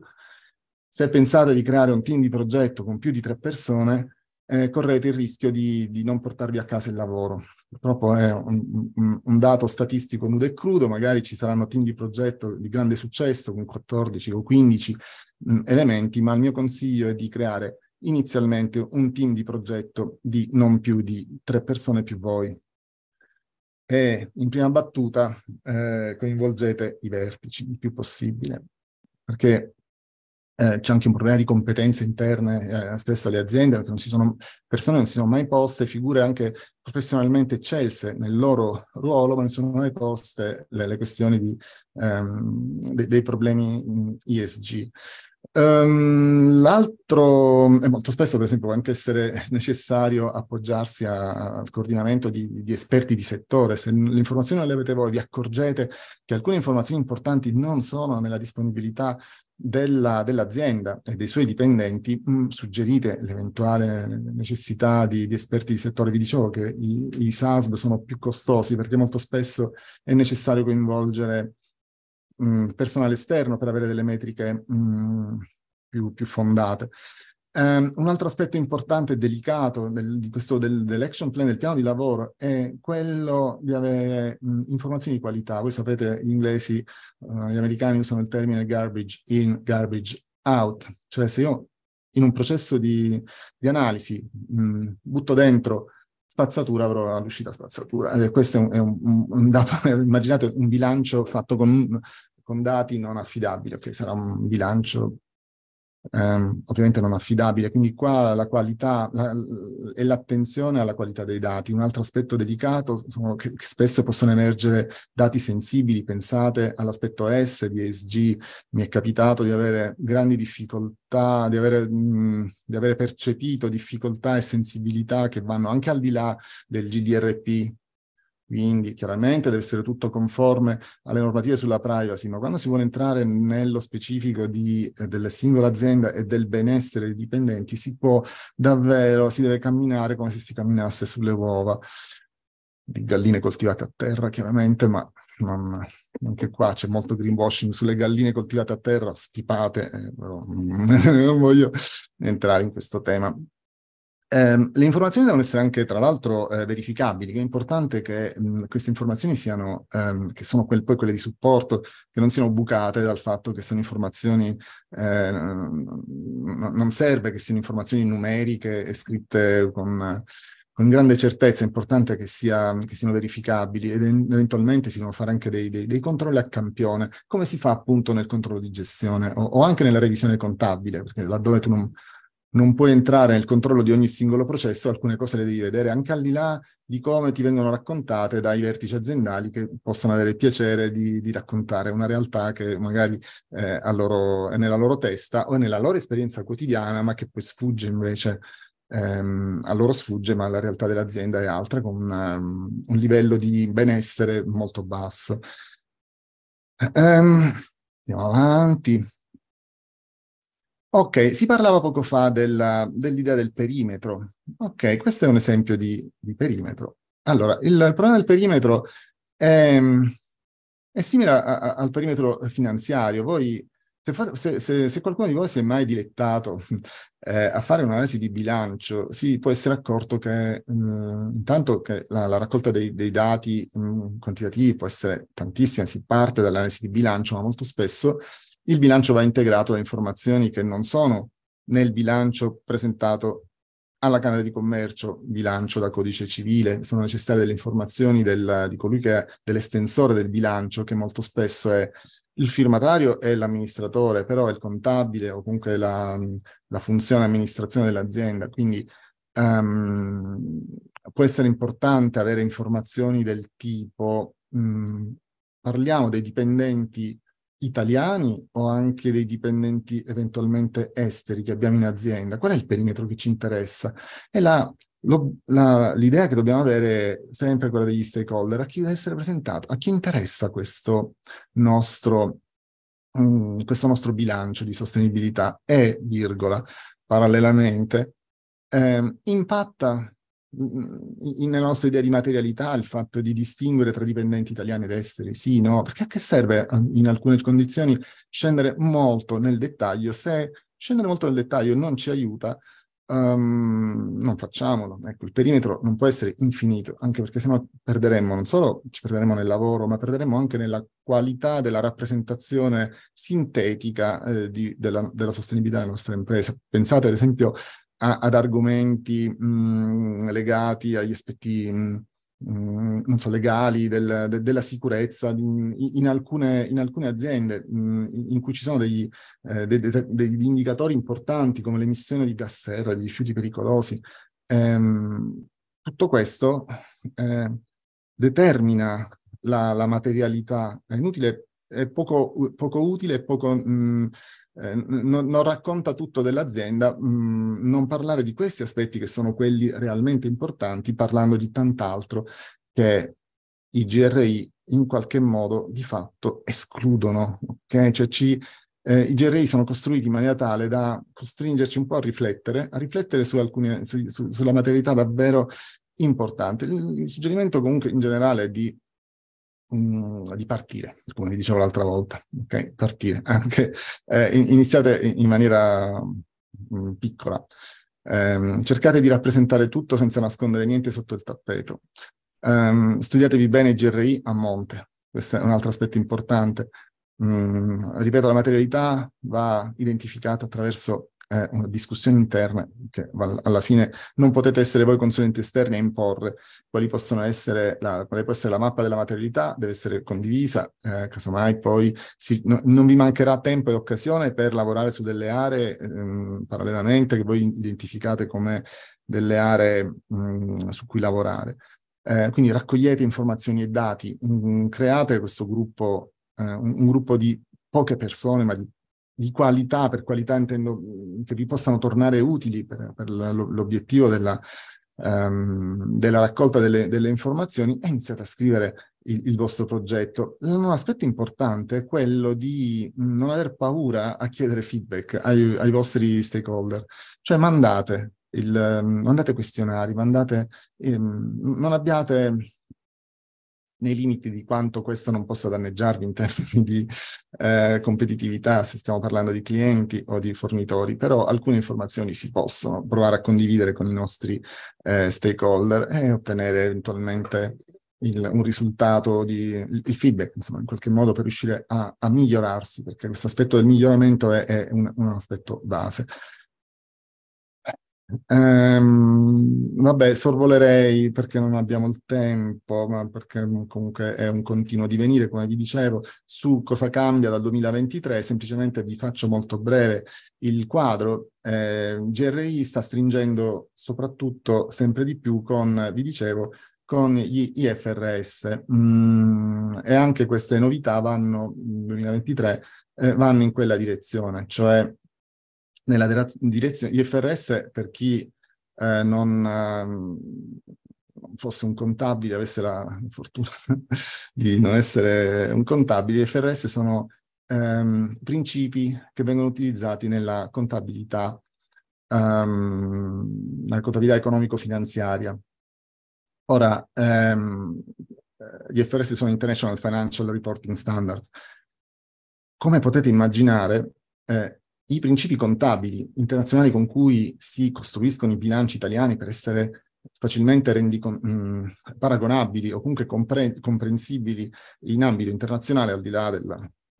Se pensate di creare un team di progetto con più di tre persone, eh, correte il rischio di, di, non portarvi a casa il lavoro. Purtroppo è un, un, dato statistico nudo e crudo, magari ci saranno team di progetto di grande successo con 14 o 15 mh, mm, elementi, ma il mio consiglio è di creare inizialmente un team di progetto di non più di tre persone più voi. E in prima battuta eh, coinvolgete i vertici il più possibile, perché eh, c'è anche un problema di competenze interne eh, spesso alle aziende, perché non si sono, persone non si sono mai poste figure anche professionalmente eccelse nel loro ruolo, ma non sono mai poste le, le questioni di, ehm, de, dei problemi ESG. Um, ehm, l'altro, e molto spesso per esempio può anche essere necessario appoggiarsi a, al coordinamento di, di, esperti di settore, se le informazioni non le avete voi vi accorgete che alcune informazioni importanti non sono nella disponibilità della, dell'azienda e dei suoi dipendenti mh, mm, suggerite l'eventuale necessità di, di, esperti di settore. Vi dicevo che i, i SASB sono più costosi perché molto spesso è necessario coinvolgere mh, mm, personale esterno per avere delle metriche mh, mm, più, più, fondate. Um, un altro aspetto importante e delicato del, di questo del, dell'action plan, del piano di lavoro, è quello di avere mh, informazioni di qualità. Voi sapete, gli inglesi, uh, gli americani usano il termine garbage in, garbage out, cioè se io in un processo di, di analisi mh, butto dentro spazzatura avrò all'uscita spazzatura. Eh, questo è, un, è un, un dato, immaginate un bilancio fatto con, con dati non affidabili, che okay? sarà un bilancio ehm, ovviamente non affidabile. Quindi qua la qualità la, e l'attenzione alla qualità dei dati. Un altro aspetto delicato sono che, che spesso possono emergere dati sensibili. Pensate all'aspetto S di ESG. Mi è capitato di avere grandi difficoltà, di avere, mh, mm, di avere percepito difficoltà e sensibilità che vanno anche al di là del GDRP quindi chiaramente deve essere tutto conforme alle normative sulla privacy, ma quando si vuole entrare nello specifico di, eh, delle singole aziende e del benessere dei dipendenti, si può davvero, si deve camminare come se si camminasse sulle uova di galline coltivate a terra, chiaramente, ma non, anche qua c'è molto greenwashing sulle galline coltivate a terra, stipate, eh, però non voglio entrare in questo tema. Eh, le informazioni devono essere anche, tra l'altro, eh, verificabili, è importante che mh, queste informazioni siano, ehm, che sono quel, poi quelle di supporto, che non siano bucate dal fatto che sono informazioni, eh, n- non serve che siano informazioni numeriche e scritte con, con grande certezza, è importante che, sia, che, siano verificabili ed eventualmente si devono fare anche dei, dei, dei, controlli a campione, come si fa appunto nel controllo di gestione o, o anche nella revisione contabile, perché laddove tu non non puoi entrare nel controllo di ogni singolo processo, alcune cose le devi vedere anche al di là di come ti vengono raccontate dai vertici aziendali che possono avere il piacere di, di raccontare una realtà che magari eh, loro, è nella loro testa o è nella loro esperienza quotidiana, ma che poi sfugge invece, ehm, a loro sfugge, ma la realtà dell'azienda è altra, con um, un livello di benessere molto basso. Um, andiamo avanti. Ok, si parlava poco fa della, dell'idea del perimetro. Ok, questo è un esempio di, di perimetro. Allora, il, il, problema del perimetro è, è simile a, a, al perimetro finanziario. Voi, se, se, se, qualcuno di voi si è mai dilettato eh, a fare un'analisi di bilancio, si può essere accorto che mh, mm, intanto che la, la raccolta dei, dei dati mh, mm, quantitativi può essere tantissima, si parte dall'analisi di bilancio, ma molto spesso il bilancio va integrato da informazioni che non sono nel bilancio presentato alla Camera di Commercio, bilancio da codice civile, sono necessarie delle informazioni del, di colui che è dell'estensore del bilancio, che molto spesso è il firmatario e l'amministratore, però è il contabile o comunque la, la funzione amministrazione dell'azienda. Quindi um, può essere importante avere informazioni del tipo, mh, parliamo dei dipendenti italiani o anche dei dipendenti eventualmente esteri che abbiamo in azienda? Qual è il perimetro che ci interessa? E la, lo, la, l'idea che dobbiamo avere sempre quella degli stakeholder, a chi deve essere presentato, a chi interessa questo nostro, mh, mm, questo nostro bilancio di sostenibilità e, virgola, parallelamente, eh, impatta nella nostra idea di materialità il fatto di distinguere tra dipendenti italiani ed esteri, sì, no, perché a che serve eh, in alcune condizioni scendere molto nel dettaglio? Se scendere molto nel dettaglio non ci aiuta, um, non facciamolo. Ecco, il perimetro non può essere infinito, anche perché sennò perderemmo, non solo ci perderemo nel lavoro, ma perderemo anche nella qualità della rappresentazione sintetica eh, di, della, della sostenibilità della nostra impresa. Pensate ad esempio a, ad argomenti mh, mm, legati agli aspetti, mh, mm, mm, non so, legali del, de, della sicurezza di, in, alcune, in, alcune, aziende mh, in cui ci sono degli, eh, de, degli indicatori importanti come l'emissione di gas serra, di rifiuti pericolosi. Ehm, tutto questo eh, determina la, la, materialità. È inutile, è poco, poco utile e poco mh, eh, non, non, racconta tutto dell'azienda, mh, mm, non parlare di questi aspetti che sono quelli realmente importanti, parlando di tant'altro che i GRI in qualche modo di fatto escludono, ok? Cioè ci, eh, i GRI sono costruiti in maniera tale da costringerci un po' a riflettere, a riflettere su alcune, su, su, sulla materialità davvero importante. Il, il suggerimento comunque in generale è di mh, mm, di partire, come vi dicevo l'altra volta, okay? partire, anche eh, iniziate in maniera mh, mm, piccola, eh, cercate di rappresentare tutto senza nascondere niente sotto il tappeto, eh, studiatevi bene i GRI a monte, questo è un altro aspetto importante, Mm, ripeto, la materialità va identificata attraverso eh, una discussione interna che alla fine non potete essere voi consulenti esterni a imporre quali possono essere la, quale può essere la mappa della materialità, deve essere condivisa, eh, casomai poi si, no, non vi mancherà tempo e occasione per lavorare su delle aree eh, parallelamente che voi identificate come delle aree mh, su cui lavorare. Eh, quindi raccogliete informazioni e dati, mh, mm, create questo gruppo, eh, un, un, gruppo di poche persone, ma di di qualità, per qualità intendo mm, che vi possano tornare utili per, per l'obiettivo della, um, della, raccolta delle, delle, informazioni e iniziate a scrivere il, il, vostro progetto. Un aspetto importante è quello di non aver paura a chiedere feedback ai, ai vostri stakeholder, cioè mandate, il, mm, mandate questionari, mandate, ehm, non abbiate nei limiti di quanto questo non possa danneggiarvi in termini di eh, competitività, se stiamo parlando di clienti o di fornitori, però alcune informazioni si possono provare a condividere con i nostri eh, stakeholder e ottenere eventualmente il, un risultato, di, il feedback, insomma, in qualche modo per riuscire a, a migliorarsi, perché questo aspetto del miglioramento è, è un, un aspetto base. Ehm, vabbè, sorvolerei perché non abbiamo il tempo, ma perché comunque è un continuo divenire, come vi dicevo, su cosa cambia dal 2023. Semplicemente vi faccio molto breve il quadro. Eh, GRI sta stringendo soprattutto sempre di più con, vi dicevo, con gli IFRS mm, e anche queste novità vanno, 2023, eh, vanno in quella direzione, cioè nella direzione IFRS per chi eh, non eh, fosse un contabile, avesse la fortuna di non essere un contabile, IFRS sono ehm, principi che vengono utilizzati nella contabilità, ehm, nella contabilità economico-finanziaria. Ora, ehm, gli eh, FRS sono International Financial Reporting Standards. Come potete immaginare, eh, i principi contabili internazionali con cui si costruiscono i bilanci italiani per essere facilmente rendicon- mh, paragonabili o comunque compre- comprensibili in ambito internazionale, al di là della,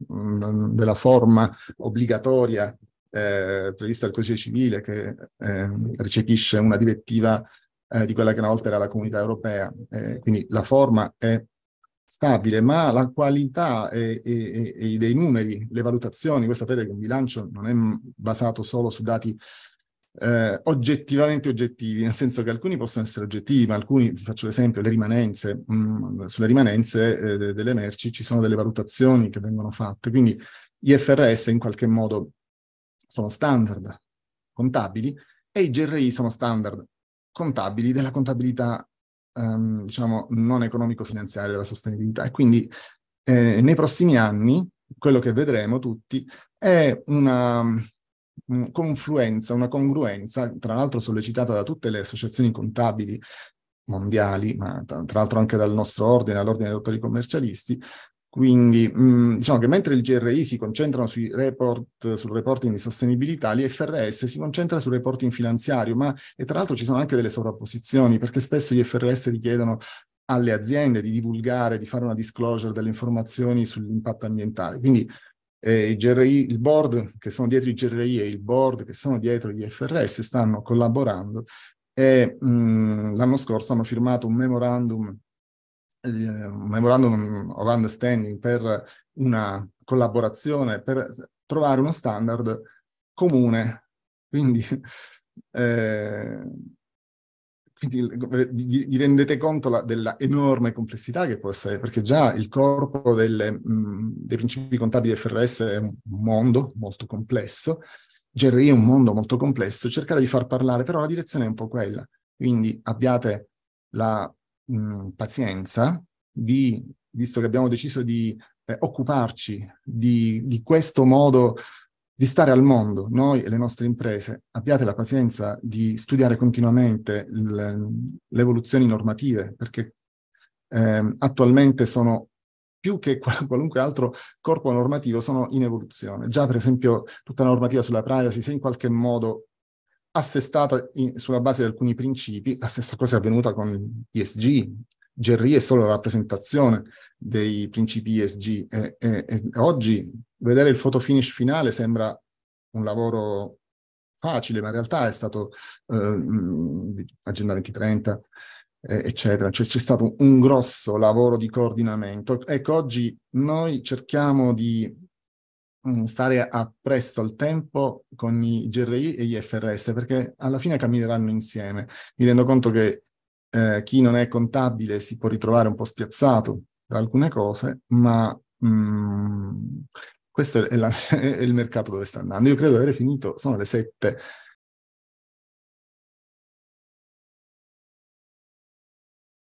mh, della forma obbligatoria eh, prevista dal codice civile che eh, recepisce una direttiva eh, di quella che una volta era la comunità europea. Eh, quindi la forma è stabile, ma la qualità e, e, e dei numeri, le valutazioni, voi sapete che un bilancio non è basato solo su dati eh, oggettivamente oggettivi, nel senso che alcuni possono essere oggettivi, ma alcuni, faccio l'esempio, le rimanenze, mh, mm, sulle rimanenze eh, delle merci ci sono delle valutazioni che vengono fatte, quindi gli FRS in qualche modo sono standard contabili e i GRI sono standard contabili della contabilità um, diciamo, non economico finanziario della sostenibilità. E quindi eh, nei prossimi anni quello che vedremo tutti è una confluenza, una congruenza, tra l'altro sollecitata da tutte le associazioni contabili mondiali, ma tra, l'altro anche dal nostro ordine, all'ordine dei dottori commercialisti, quindi mh, mm, diciamo che mentre il GRI si concentrano sui report, sul reporting di sostenibilità, l'IFRS si concentra sul reporting finanziario, ma e tra l'altro ci sono anche delle sovrapposizioni, perché spesso gli IFRS richiedono alle aziende di divulgare, di fare una disclosure delle informazioni sull'impatto ambientale. Quindi eh, GRI, il board che sono dietro i GRI e il board che sono dietro gli IFRS stanno collaborando e mh, mm, l'anno scorso hanno firmato un memorandum eh, memorandum of understanding per una collaborazione, per trovare uno standard comune. Quindi, ehm, eh, quindi vi, vi, rendete conto la, della enorme complessità che può essere, perché già il corpo delle, mh, mm, dei principi contabili FRS è un mondo molto complesso, GRI è un mondo molto complesso, cercare di far parlare, però la direzione è un po' quella. Quindi abbiate la mh, pazienza, di, visto che abbiamo deciso di eh, occuparci di, di, questo modo di stare al mondo, noi e le nostre imprese, abbiate la pazienza di studiare continuamente le, le evoluzioni normative, perché eh, attualmente sono più che qualunque altro corpo normativo sono in evoluzione. Già per esempio tutta la normativa sulla privacy, se in qualche modo assestata in, sulla base di alcuni principi. La stessa cosa è avvenuta con ISG. Gerry è solo la rappresentazione dei principi ISG. e, e, e oggi vedere il photo finish finale sembra un lavoro facile, ma in realtà è stato eh, Agenda 2030, eh, eccetera. Cioè, c'è stato un grosso lavoro di coordinamento. Ecco, oggi noi cerchiamo di Mm, stare appresso al tempo con i GRI e gli FRS perché alla fine cammineranno insieme. Mi rendo conto che eh, chi non è contabile si può ritrovare un po' spiazzato da alcune cose, ma mh, mm, questo è, la, è, il mercato dove sta andando. Io credo di aver finito, sono le sette